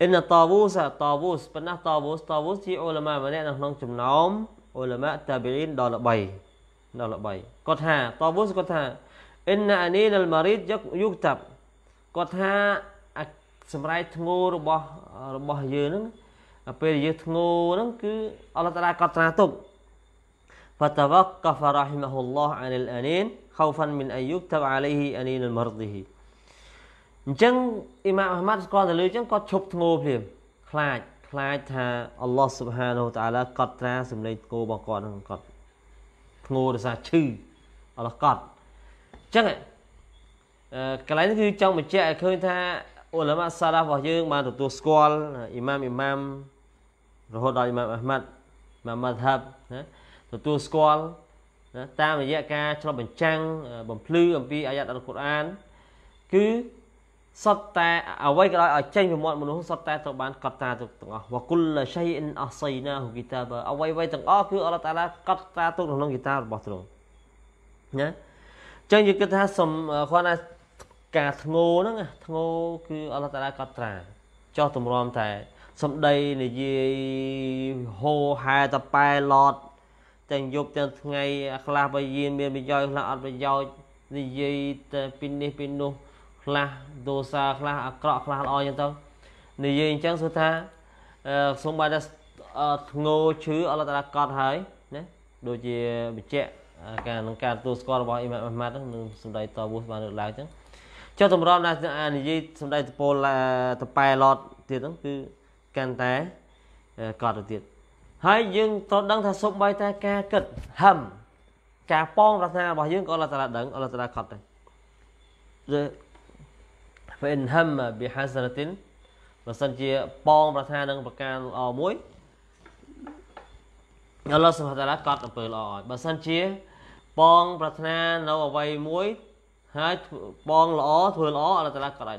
Speaker 1: អ៊ីនតាវូសតាវូសប៉ុណ្ណាតាវូសតាវូសជាអ៊ុលម៉ាម្នាក់នៅក្នុងចំណោមអ៊ុលម៉ាតាប៊ីនដល់3ដល់3គាត់ថាតាវូសគាត់ថាអ៊ីនអានីនលម៉ារីតយុគតាប់គាត់ថាសម្រែកធ្ងោរបស់របស់យើងហ្នឹងពេលយើងធ្ងោហ្នឹងគឺអល់ឡោះតាឡាកត់ត្រាទុក فتوقف رحمه الله عن الأنين خوفا من أن يكتب عليه أنين المرضه អញ្ចឹងអ៊ីម៉ាមអាហ្មាត់ស្គាល់ទៅលើអញ្ចឹងគាត់ឈប់ធ្ងោភ្លាមខ្លាចខ្លាចថាអល់ឡោះស៊ុបហានូតាអាឡាកត់ត្រាសម្លេងគោរបស់គាត់នឹងគាត់ធ្ងោរសារឈឺអល់ឡោះកត់អញ្ចឹងកន្លែងនេះគឺចង់បញ្ជាក់ឲ្យឃើញថាអ៊ុលម៉ាសាឡារបស់យើងបានទទួលស្គាល់អ៊ីម៉ាមអ៊ីម៉ាមរហូតដល់អ៊ីម៉ាមអាហ្មាត់ម៉ាម៉ាត់ហាប់ណាទទួលស្គាល់តាមរយៈការឆ្លុះបញ្ចាំងបំភ្លឺអំពីអាយ៉ាតអល់កុរអាន គឺសតតែអ្វីក៏ដោយឲ្យចេញពីមាត់មនុស្សសតតែត្រូវបានកត់ត្រាទុកទាំងអស់វគុលឆៃអ៊ីនអសៃណាហ៊ូគីតាបអ្វីអ្វីទាំងអស់គឺអល់តាឡាកត់ត្រាទុកក្នុងគីតារបស់ទ្រង់ណាចឹងយើងគិតថាសំគាត់ថាការធ្ងោហ្នឹងធ្ងោគឺអល់តាឡាកត់ត្រាចោះតម្រាំតែសំដីនិយាយហោហែតប៉ែឡត់ទាំងយប់ទាំងថ្ងៃខ្លះបើយានមានប្រយោជន៍ខ្លះអត់ប្រយោជន៍និយាយតែពីនេះពីនោះ ខ្លះទោសាខ្លះអាក្រក់ខ្លះល្អអញ្ចឹងទៅនិយាយអញ្ចឹងសួរថាសូមបើតែធ្ងោឈឺអល់តាកត់ហើយណាដូចជាបញ្ជាក់ការនឹងការទទួលស្គាល់របស់អ៊ីម៉ាមអាម៉ាត់នឹងសម្ដីតវុសបានលើកឡើងអញ្ចឹងចុះតម្រាំដល់អានិយាយសម្ដីតពលតប៉ែឡតទៀតហ្នឹងគឺកាន់តែកត់ទៅទៀតហើយយើងត្រូវដឹង ថាសុបបីតែការគិតហឹមការប៉ងប្រាថ្នារបស់យើងក៏អល់ឡោះតាដឹងអល់ឡោះតាខត់ដែរ فإن هم بحسنة បើសិនជាប៉ងប្រាថ្នានឹងប្រការល្អមួយអល់ឡោះសុបតាឡាកត់អំពើល្អឲ្យបើសិនជាប៉ងប្រាថ្នានៅអ្វីមួយហើយប៉ងល្អធ្វើល្អអល់ឡោះតាឡាកត់ឲ្យ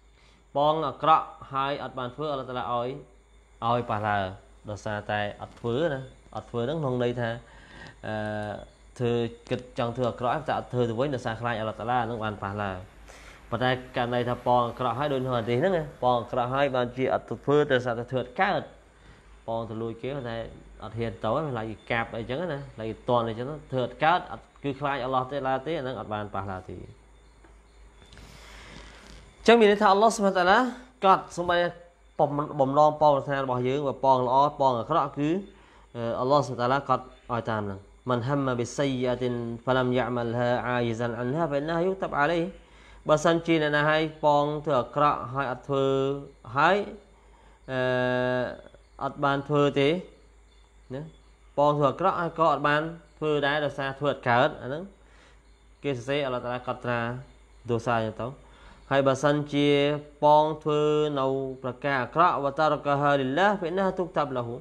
Speaker 1: 10ប៉ងអាក្រក់ហើយអត់បានធ្វើអល់ឡោះតាឡាឲ្យឲ្យប៉ះឡើដោយសារតែអត់ធ្វើណាអត់ធ្វើហ្នឹងក្នុងន័យថាអឺធ្វើគិតចង់ធ្វើអាក្រក់តែអត់ធ្វើទៅវិញដោយសារខ្លាចអល់ឡោះតាឡាហ្នឹងបានប៉ះឡាប៉ុន្តែករណីថាប៉ងអាក្រក់ហើយដូចក្នុងអាទេសហ្នឹងប៉ងអាក្រក់ហើយបានជាអត់ទៅធ្វើតែសារតែធ្វើអត់កើតប៉ងទៅលួចគេតែអត់ហ៊ានទៅហ្នឹងឡើយកាប់អីចឹងណាឡើយតន់អីចឹងធ្វើអត់កើតអត់គឺខ្លាចអល់ឡោះទេឡាទេហ្នឹងអត់បានប៉ះឡាទេចឹងមានន័យថាអល់ឡោះសុបហានតាឡាកត់សម្បត្តិបំឡងប៉ងសាសនារបស់យើងបើប៉ងល្អប៉ងអាក្រក់គឺអល់ឡោះសុបតាឡាគាត់ឲ្យតាមនឹងមិនហមបិស័យអទិនហ្វឡាំយ៉ាមលហាអាយសានអានហាហ្វណាយុតាប់អាឡៃបើសិនជាអ្នកណាឲ្យប៉ងធ្វើអាក្រក់ហើយអត់ធ្វើហើយអឺអត់បានធ្វើទេណាប៉ងធ្វើអាក្រក់ហើយក៏អត់បានធ្វើដែរដោយសារធ្វើអត់កើតអាហ្នឹងគេសរសេរអល់ឡោះតាឡាគាត់ត្រាទោសាអញ្ចឹងទៅហើយបើសិនជាប៉ងធ្វើនៅ ប្រការអាក្រក់វតារកហាលីឡាពេលណាទុកតាប់លាហូ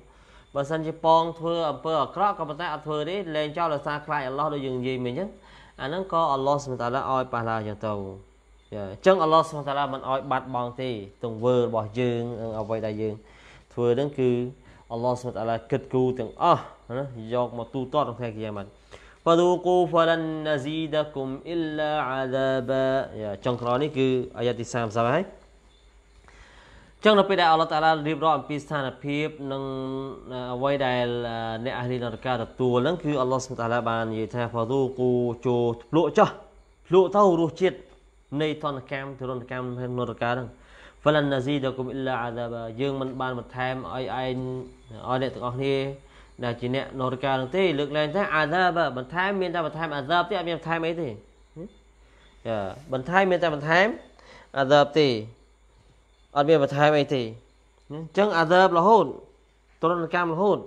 Speaker 1: បើសិនជាប៉ងធ្វើអំពើអាក្រក់ក៏ប៉ុន្តែអត់ធ្វើទេលែងចោលដោយសារខ្លាចអល់ឡោះដូចយើងនិយាយមិញអញ្ចឹងអាហ្នឹងក៏អល់ឡោះសម្តាឡាឲ្យប៉ះឡាអញ្ចឹងទៅអញ្ចឹងអល់ឡោះសម្តាឡាមិនឲ្យបាត់បង់ទេទង្វើរបស់យើងអ្វីដែលយើង ធ្វើហ្នឹងគឺអល់ឡោះសម្តាឡាគិតគូរទាំងអស់ណាយកមកទូទាត់ក្នុងថ្ងៃគីយ៉ាម៉ាត់ فذوقوا فلن نزيدكم إلا عذابا ចុងក្រោយនេះគឺអាយ៉ាទី30ហើយចឹងនៅពេលដែលអល់ឡោះតាឡារៀបរាប់អំពីស្ថានភាពនិងអ្វីដែលអ្នកអះលីនរកាទទួលហ្នឹងគឺអល់ឡោះសុបតាឡាបាននិយាយថាផទូគូជោភ្លក់ចោះភ្លក់ទៅរសជាតិនៃធនកម្មទរណកម្មនរកាហ្នឹង فلن نزيدكم الا عذابا យើងមិនបានបន្ថែមឲ្យឯងឲ្យអ្នកទាំងអស់គ្នាដែលជាអ្នកនរកានឹងទេលើកឡើងថាអាដាបបន្ថែមមានតែបន្ថែមអាដាបទេអត់មានបន្ថែមអីទេចាបន្ថែមមានតែបន្ថែមអាដាបទេអត់មានបន្ថែមអីទេអញ្ចឹងអាដាបរហូតទរណកម្មរហូត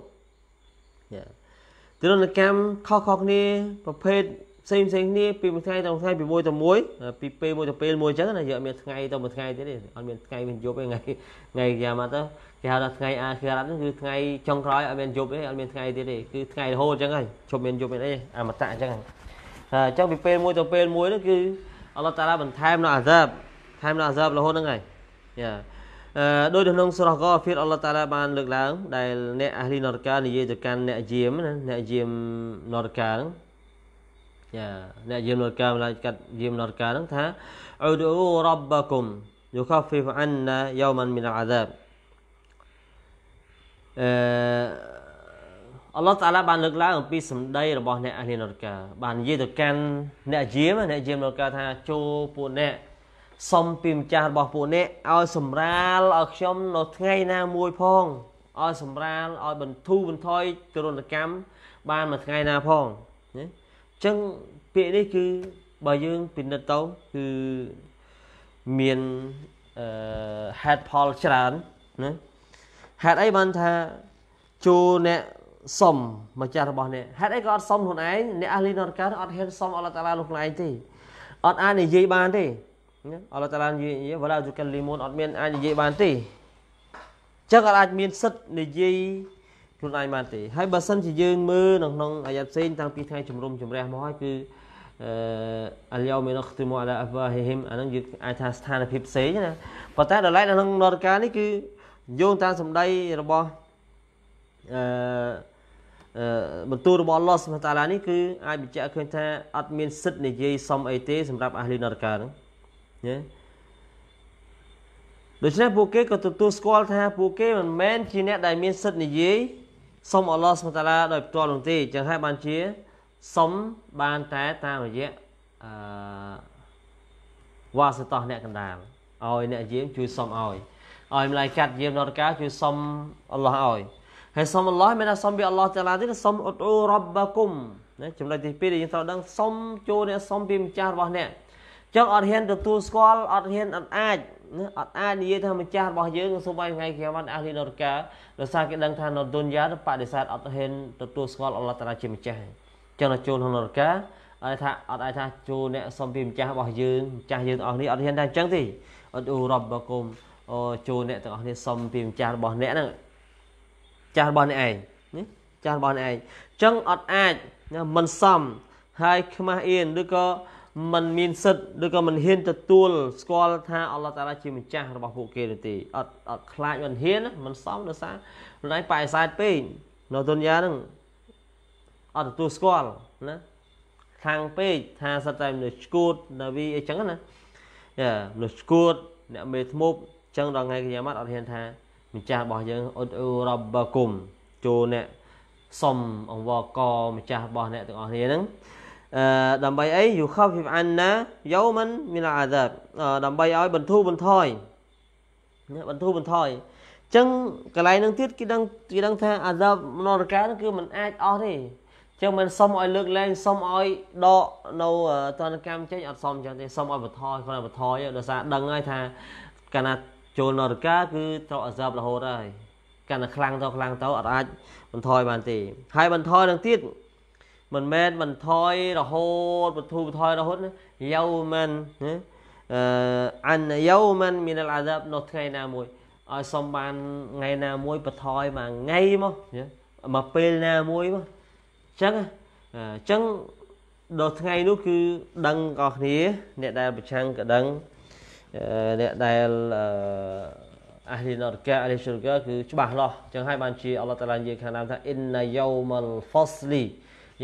Speaker 1: ចាទរណកម្មខុសៗគ្នាប្រភេទផ្សេងផ្សេងគ្នាពីមួយថ្ងៃទៅមួយថ្ងៃពីមួយទៅមួយពីពេលមួយទៅពេលមួយអញ្ចឹងណាយើងអត់មានថ្ងៃទៅមួយថ្ងៃទេអត់មានថ្ងៃវិញយប់ទេថ្ងៃថ្ងៃយ៉ាងម៉េចទៅគេហៅថាថ្ងៃអាខិរ៉ាត់ហ្នឹងគឺថ្ងៃចុងក្រោយអត់មានយប់ទេអត់មានថ្ងៃទៀតទេគឺថ្ងៃរហូតអញ្ចឹងហើយជប់មានយប់មានអីអមតៈអញ្ចឹងហើយអញ្ចឹងពីពេលមួយទៅពេលមួយហ្នឹងគឺអល់ឡោះតាឡាបន្ថែមនៅអាសាបថែមនៅអាសាបរហូតហ្នឹងហើយយ៉ាអឺដោយនៅក្នុងស្រះកោហ្វៀតអល់ឡោះតាឡាបានលើកឡើង ដែលអ្នកអាហ្លីណរកានិយាយទៅកាន់អ្នកយាមណាអ្នកយាមណរកាហ្នឹងយ៉ាអ្នកយាមណរកាម្លាយកាត់យាមណរកាហ្នឹងថាអ៊ូឌូរ៉ាប់បាគុមយុខាហ្វីហ្វអានណាយូមិនមីនអាសាបអឺអល់ឡោះតាឡាបានលើកឡើងអំពីសម្ដីរបស់អ្នកអលីនរកា បាននិយាយទៅកាន់អ្នកយាម អ្នកយាមនរកាថាចូលពួកអ្នកសុំពីម្ចាស់របស់ពួកអ្នកឲ្យសម្រាលឲ្យខ្ញុំនៅថ្ងៃណាមួយផងឲ្យសម្រាលឲ្យបន្ធូរបន្ថយទរណកម្មបានមួយថ្ងៃណាផងណាអញ្ចឹងពាក្យនេះគឺបើយើងពិនិត្យទៅគឺមានអឺ head poll ច្រើនណាហេតុអីបានថាជួអ្នកសុំម្ចាស់របស់អ្នកហេតុអីក៏អត់សុំខ្លួនឯងអ្នកអះលីនរកាអត់ហ៊ានសុំអល់ឡោះតាឡាលោកខ្លួនឯងទេអត់អាចនិយាយបានទេអល់ឡោះតាឡានិយាយវឡាជូកលីមូនអត់មានអាចនិយាយបានទេចឹងអត់អាចមានសិទ្ធនិយាយខ្លួនឯងបានទេហើយបើសិនជាយើងមើលនៅក្នុងអាយ៉ាត់ផ្សេងតាំងពីថ្ងៃជំរំជម្រះមកហើយគឺអលយោមីនខ្ទមអាឡាអវ៉ាហ៊ីហ៊ីមអានឹងយើងអាចថាស្ថានភាពផ្សេងណាប៉ុន្តែដល់ឡែកនៅក្នុងនរកានេះគឺយោងតាមសម្ដីរបស់អឺបន្ទូលរបស់ Allah Subhanahu wa ta'ala នេះគឺ អាចបញ្ជាក់ឃើញថា អត់មានសិទ្ធិនិយាយសុំអីទេសម្រាប់អាហ្លីនរកាហ្នឹងណាដូច្នេះពួកគេក៏ទទួលស្គាល់ថា ពួកគេមិនមែនជាអ្នកដែលមានសិទ្ធិនិយាយសុំអល់ឡោះសុបតាឡាដោយផ្ទាល់នោះទេចឹងហើយបានជា សុំបានតែតាមរយៈអឺវ៉ាសតោះអ្នកកណ្ដាលឲ្យអ្នកយាមជួយសុំឲ្យឲ្យម្លាយកាត់យាមនរកាគឺសុំអល់ឡោះឲ្យហើយសុំអល់ឡោះមានថាសុំពីអល់ឡោះតាឡាទៀតសុំអ៊ុតអ៊ូរ៉ាប់បាគុំណាចំណុចទី2ដែលយើងត្រូវដឹងសុំចូលអ្នកសុំពីម្ចាស់របស់អ្នកចឹងអត់ហ៊ានទទួលស្គាល់អត់ហ៊ានអត់អាចណាអត់អាចនិយាយថាម្ចាស់របស់យើងសូម្បីថ្ងៃគេបានអះលីនរកាដោយសារគេដឹងថានៅទុនយ៉ាបដិសេធអត់ហ៊ានទទួលស្គាល់អល់ឡោះតាឡាជាម្ចាស់ចឹងដល់ចូលក្នុងនរកាអត់ថាអត់អាចថាចូលអ្នកសុំពីម្ចាស់របស់យើងម្ចាស់យើងទាំងអស់នេះអត់ហ៊ានថាអញ្ចឹងទេអត់អ៊ូរ៉ាប់បាគុំអូជួអ្នកទាំងអស់គ្នាសុំពីម្ចាស់របស់អ្នកហ្នឹងចាស់របស់អ្នកឯងនេះចាស់របស់អ្នកឯងអញ្ចឹងអត់អាចមិនសមហើយខ្មាស់អៀនឬក៏มันមានសិទ្ធឬក៏มันហ៊ាន ទទួល ស្គាល់ថាអល់ឡោះតាឡាជាម្ចាស់របស់ពួកគេនោះទេអត់អត់ខ្លាចមិនហ៊ានมันសមដោយសារខ្លួនឯងបាយសែតពេកនៅទុនយ៉ាហ្នឹងអត់ទទួលស្គាល់ណាខាងពេកថាសិតតែមនុស្សឈួតនៅវាអីចឹងណាយ៉ាមនុស្សឈួតអ្នកមេធ្មប់ចឹងដល់ថ្ងៃគៀម៉ាត់អត់ហ៊ានថាម្ចាស់របស់យើងអ៊ុតអ៊ូរ៉ាប់គុំចូលអ្នកសុំអង្វរកម្ចាស់របស់អ្នកទាំងអស់គ្នាហ្នឹងអឺដើម្បីអីយូខោហ្វីបអានណាយោមិនមានអាដាបដើម្បីឲ្យបន្ធូរបន្ថយបន្ធូរបន្ថយចឹងកន្លែងហ្នឹងទៀតគេដឹងគេដឹងថាអាដាបនរកាហ្នឹងគឺมันអាចអស់ទេចឹងមិនសុំឲ្យលើកលែងសុំឲ្យដកនៅតនកម្មចេញអត់សុំចឹងទេសុំឲ្យបន្ថយគាត់បន្ថយដោយសារដឹងហើយថាកាលណាចូលនរកាគឺត្រូវអាសាប់រហូតហើយកាន់តែខ្លាំងទៅខ្លាំងទៅអត់អាចបន្ថយបានទេហើយបន្ថយនឹងទៀតមិនមែនបន្ថយរហូតបធូរបន្ថយរហូតយោមិនណាអឺអានយោមិនមានអាសាប់នៅថ្ងៃណាមួយឲ្យសុំបានថ្ងៃណាមួយបន្ថយមួយថ្ងៃមកមកពេលណាមួយមកអញ្ចឹងអញ្ចឹងដល់ថ្ងៃនោះគឺដឹងបងប្អូនអ្នកដែលប្រឆាំងក៏ដឹងអ្នកដែលអាលីណរកាអាលីឈុរកាគឺច្បាស់លាស់ចឹងហើយបានជាអល់ឡោះតាឡានិយាយខាងដើមថាអ៊ីនណាយូម៉លហ្វស្លី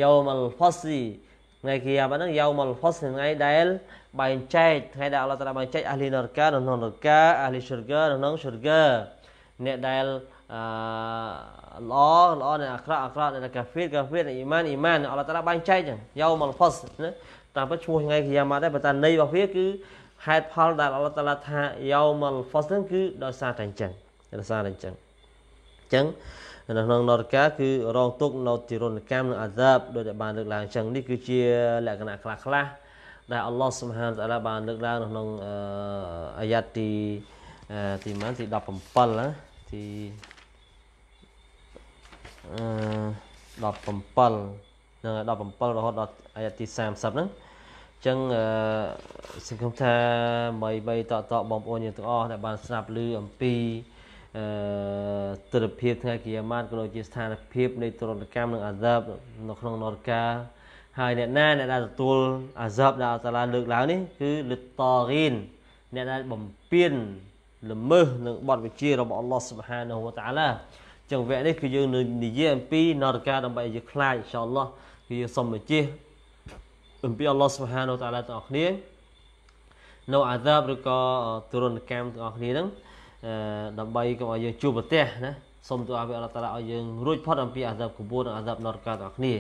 Speaker 1: យូម៉លហ្វស្លីថ្ងៃគីយ៉ាមហ្នឹងយូម៉លហ្វស្លីថ្ងៃដែលបែងចែកថ្ងៃដែលអល់ឡោះតាឡាបែងចែកអាលីណរកានៅក្នុងនរកាអាលីឈុរកានៅក្នុងឈុរកាអ្នកដែលអឺល្អល្អអ្នកអាក្រក់អាក្រក់អ្នកកាហ្វេកាហ្វេអ្នកអ៊ីម៉ានអ៊ីម៉ានអល់ឡោះតាឡាបែងចែកចឹងយូម៉លហ្វស្លីណាតាមពិតឈ្មោះថ្ងៃគីយ៉ាមដែរប៉ុន្តែន័យរបស់វាគឺហេតុផលដែលអល់ឡោះតាឡាថាយោមលហ្វសហ្នឹងគឺដោយសារតែអញ្ចឹងដោយសារតែអញ្ចឹងអញ្ចឹងនៅក្នុងនរកាគឺរងទុកនៅទិរណកម្មនិងអាសាបដូចដែលបានលើកឡើងអញ្ចឹងនេះគឺជា លក្ខណៈខ្លះខ្លះដែលអល់ឡោះសុបហានតាឡាបានលើកឡើងនៅក្នុងអាយ៉ាត់ទីទីម៉ានទី17ណាទីអឺ17នឹង17រហូតដល់អាយ៉ាត់ទី30ហ្នឹងចឹងសង្ឃឹមថាបីបីតតបងប្អូនយើងទាំងអស់ដែលបានស្ដាប់ឮអំពីអឺទិដ្ឋភាពថ្ងៃគិយាម៉ាតក៏ដូចជាស្ថានភាពនៃទរណកម្មនិងអាសាបនៅក្នុងនរកា ហើយអ្នកណាអ្នកដែលទទួលអាសាបដែលអល់តាឡាលើកឡើងនេះ គឺលិតតរីនអ្នកដែលបំពេញល្មើសនឹងបទវិជារបស់អល់ឡោះស៊ុបហានហូវតាឡាចឹងវគ្គនេះគឺយើងនិយាយអំពីនរកាដើម្បីឲ្យយើងខ្លាចអ៊ីនសាអល់ឡោះគឺយើងសូមបញ្ជាអំពីអល់ឡោះសុហានូតាឡាទាំងអស់គ្នានៅអាសាបឬក៏ទរណកម្មទាំងអស់គ្នាហ្នឹងដើម្បីកុំឲ្យយើងជួបប្រទះណាសូមទូអាពីអល់ឡោះតាឡាឲ្យយើងរួចផុតអំពីអាសាបកបួរនិងអាសាបនរកាទាំងអស់គ្នា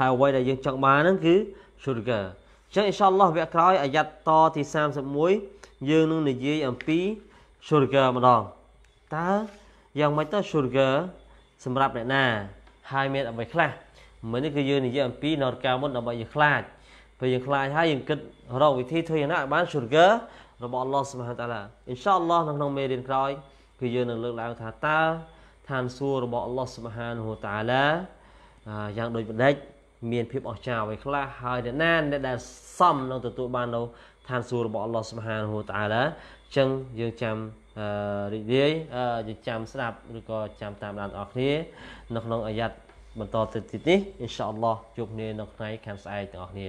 Speaker 1: ហើយអ្វីដែលយើងចង់បានហ្នឹងគឺឈុរកាអញ្ចឹងអ៊ីនសាអល់ឡោះវគ្គក្រោយអាយ៉ាត់តទី31យើងនឹងនិយាយអំពីឈុរកាម្ដងតើយ៉ាងម៉េចទៅឈុរកាសម្រាប់អ្នកណា ហើយមានអ្វីខ្លះមិននេះគឺយើងនិយាយអំពីនរកាមុនដើម្បីយើងខ្លាចពេលយើងខ្លាចហើយយើងគិតរកវិធីធ្វើយ៉ាងណាឲ្យបាន sugar របស់ Allah Subhanahu wa ta'ala inshallah នៅក្នុងមេរៀនក្រោយគឺយើងនឹងលើកឡើងថាតើឋានសួគ៌របស់ Allah Subhanahu wa ta'ala យ៉ាងដូចបណ្ដេចមានភាពអស្ចារ្យអ្វីខ្លះហើយអ្នកណាអ្នកដែលសមនឹងទទួលបាននៅឋានសួគ៌របស់ Allah Subhanahu wa ta'ala អញ្ចឹងយើងចាំរីករាយយើងចាំស្ដាប់ឬក៏ចាំតាមដានបងប្អូនគ្នានៅក្នុងអាយ៉ាត់បន្តទៅទៀតនេះ inshallah ជួបគ្នានៅថ្ងៃខាងស្អែកបងប្អូនគ្នា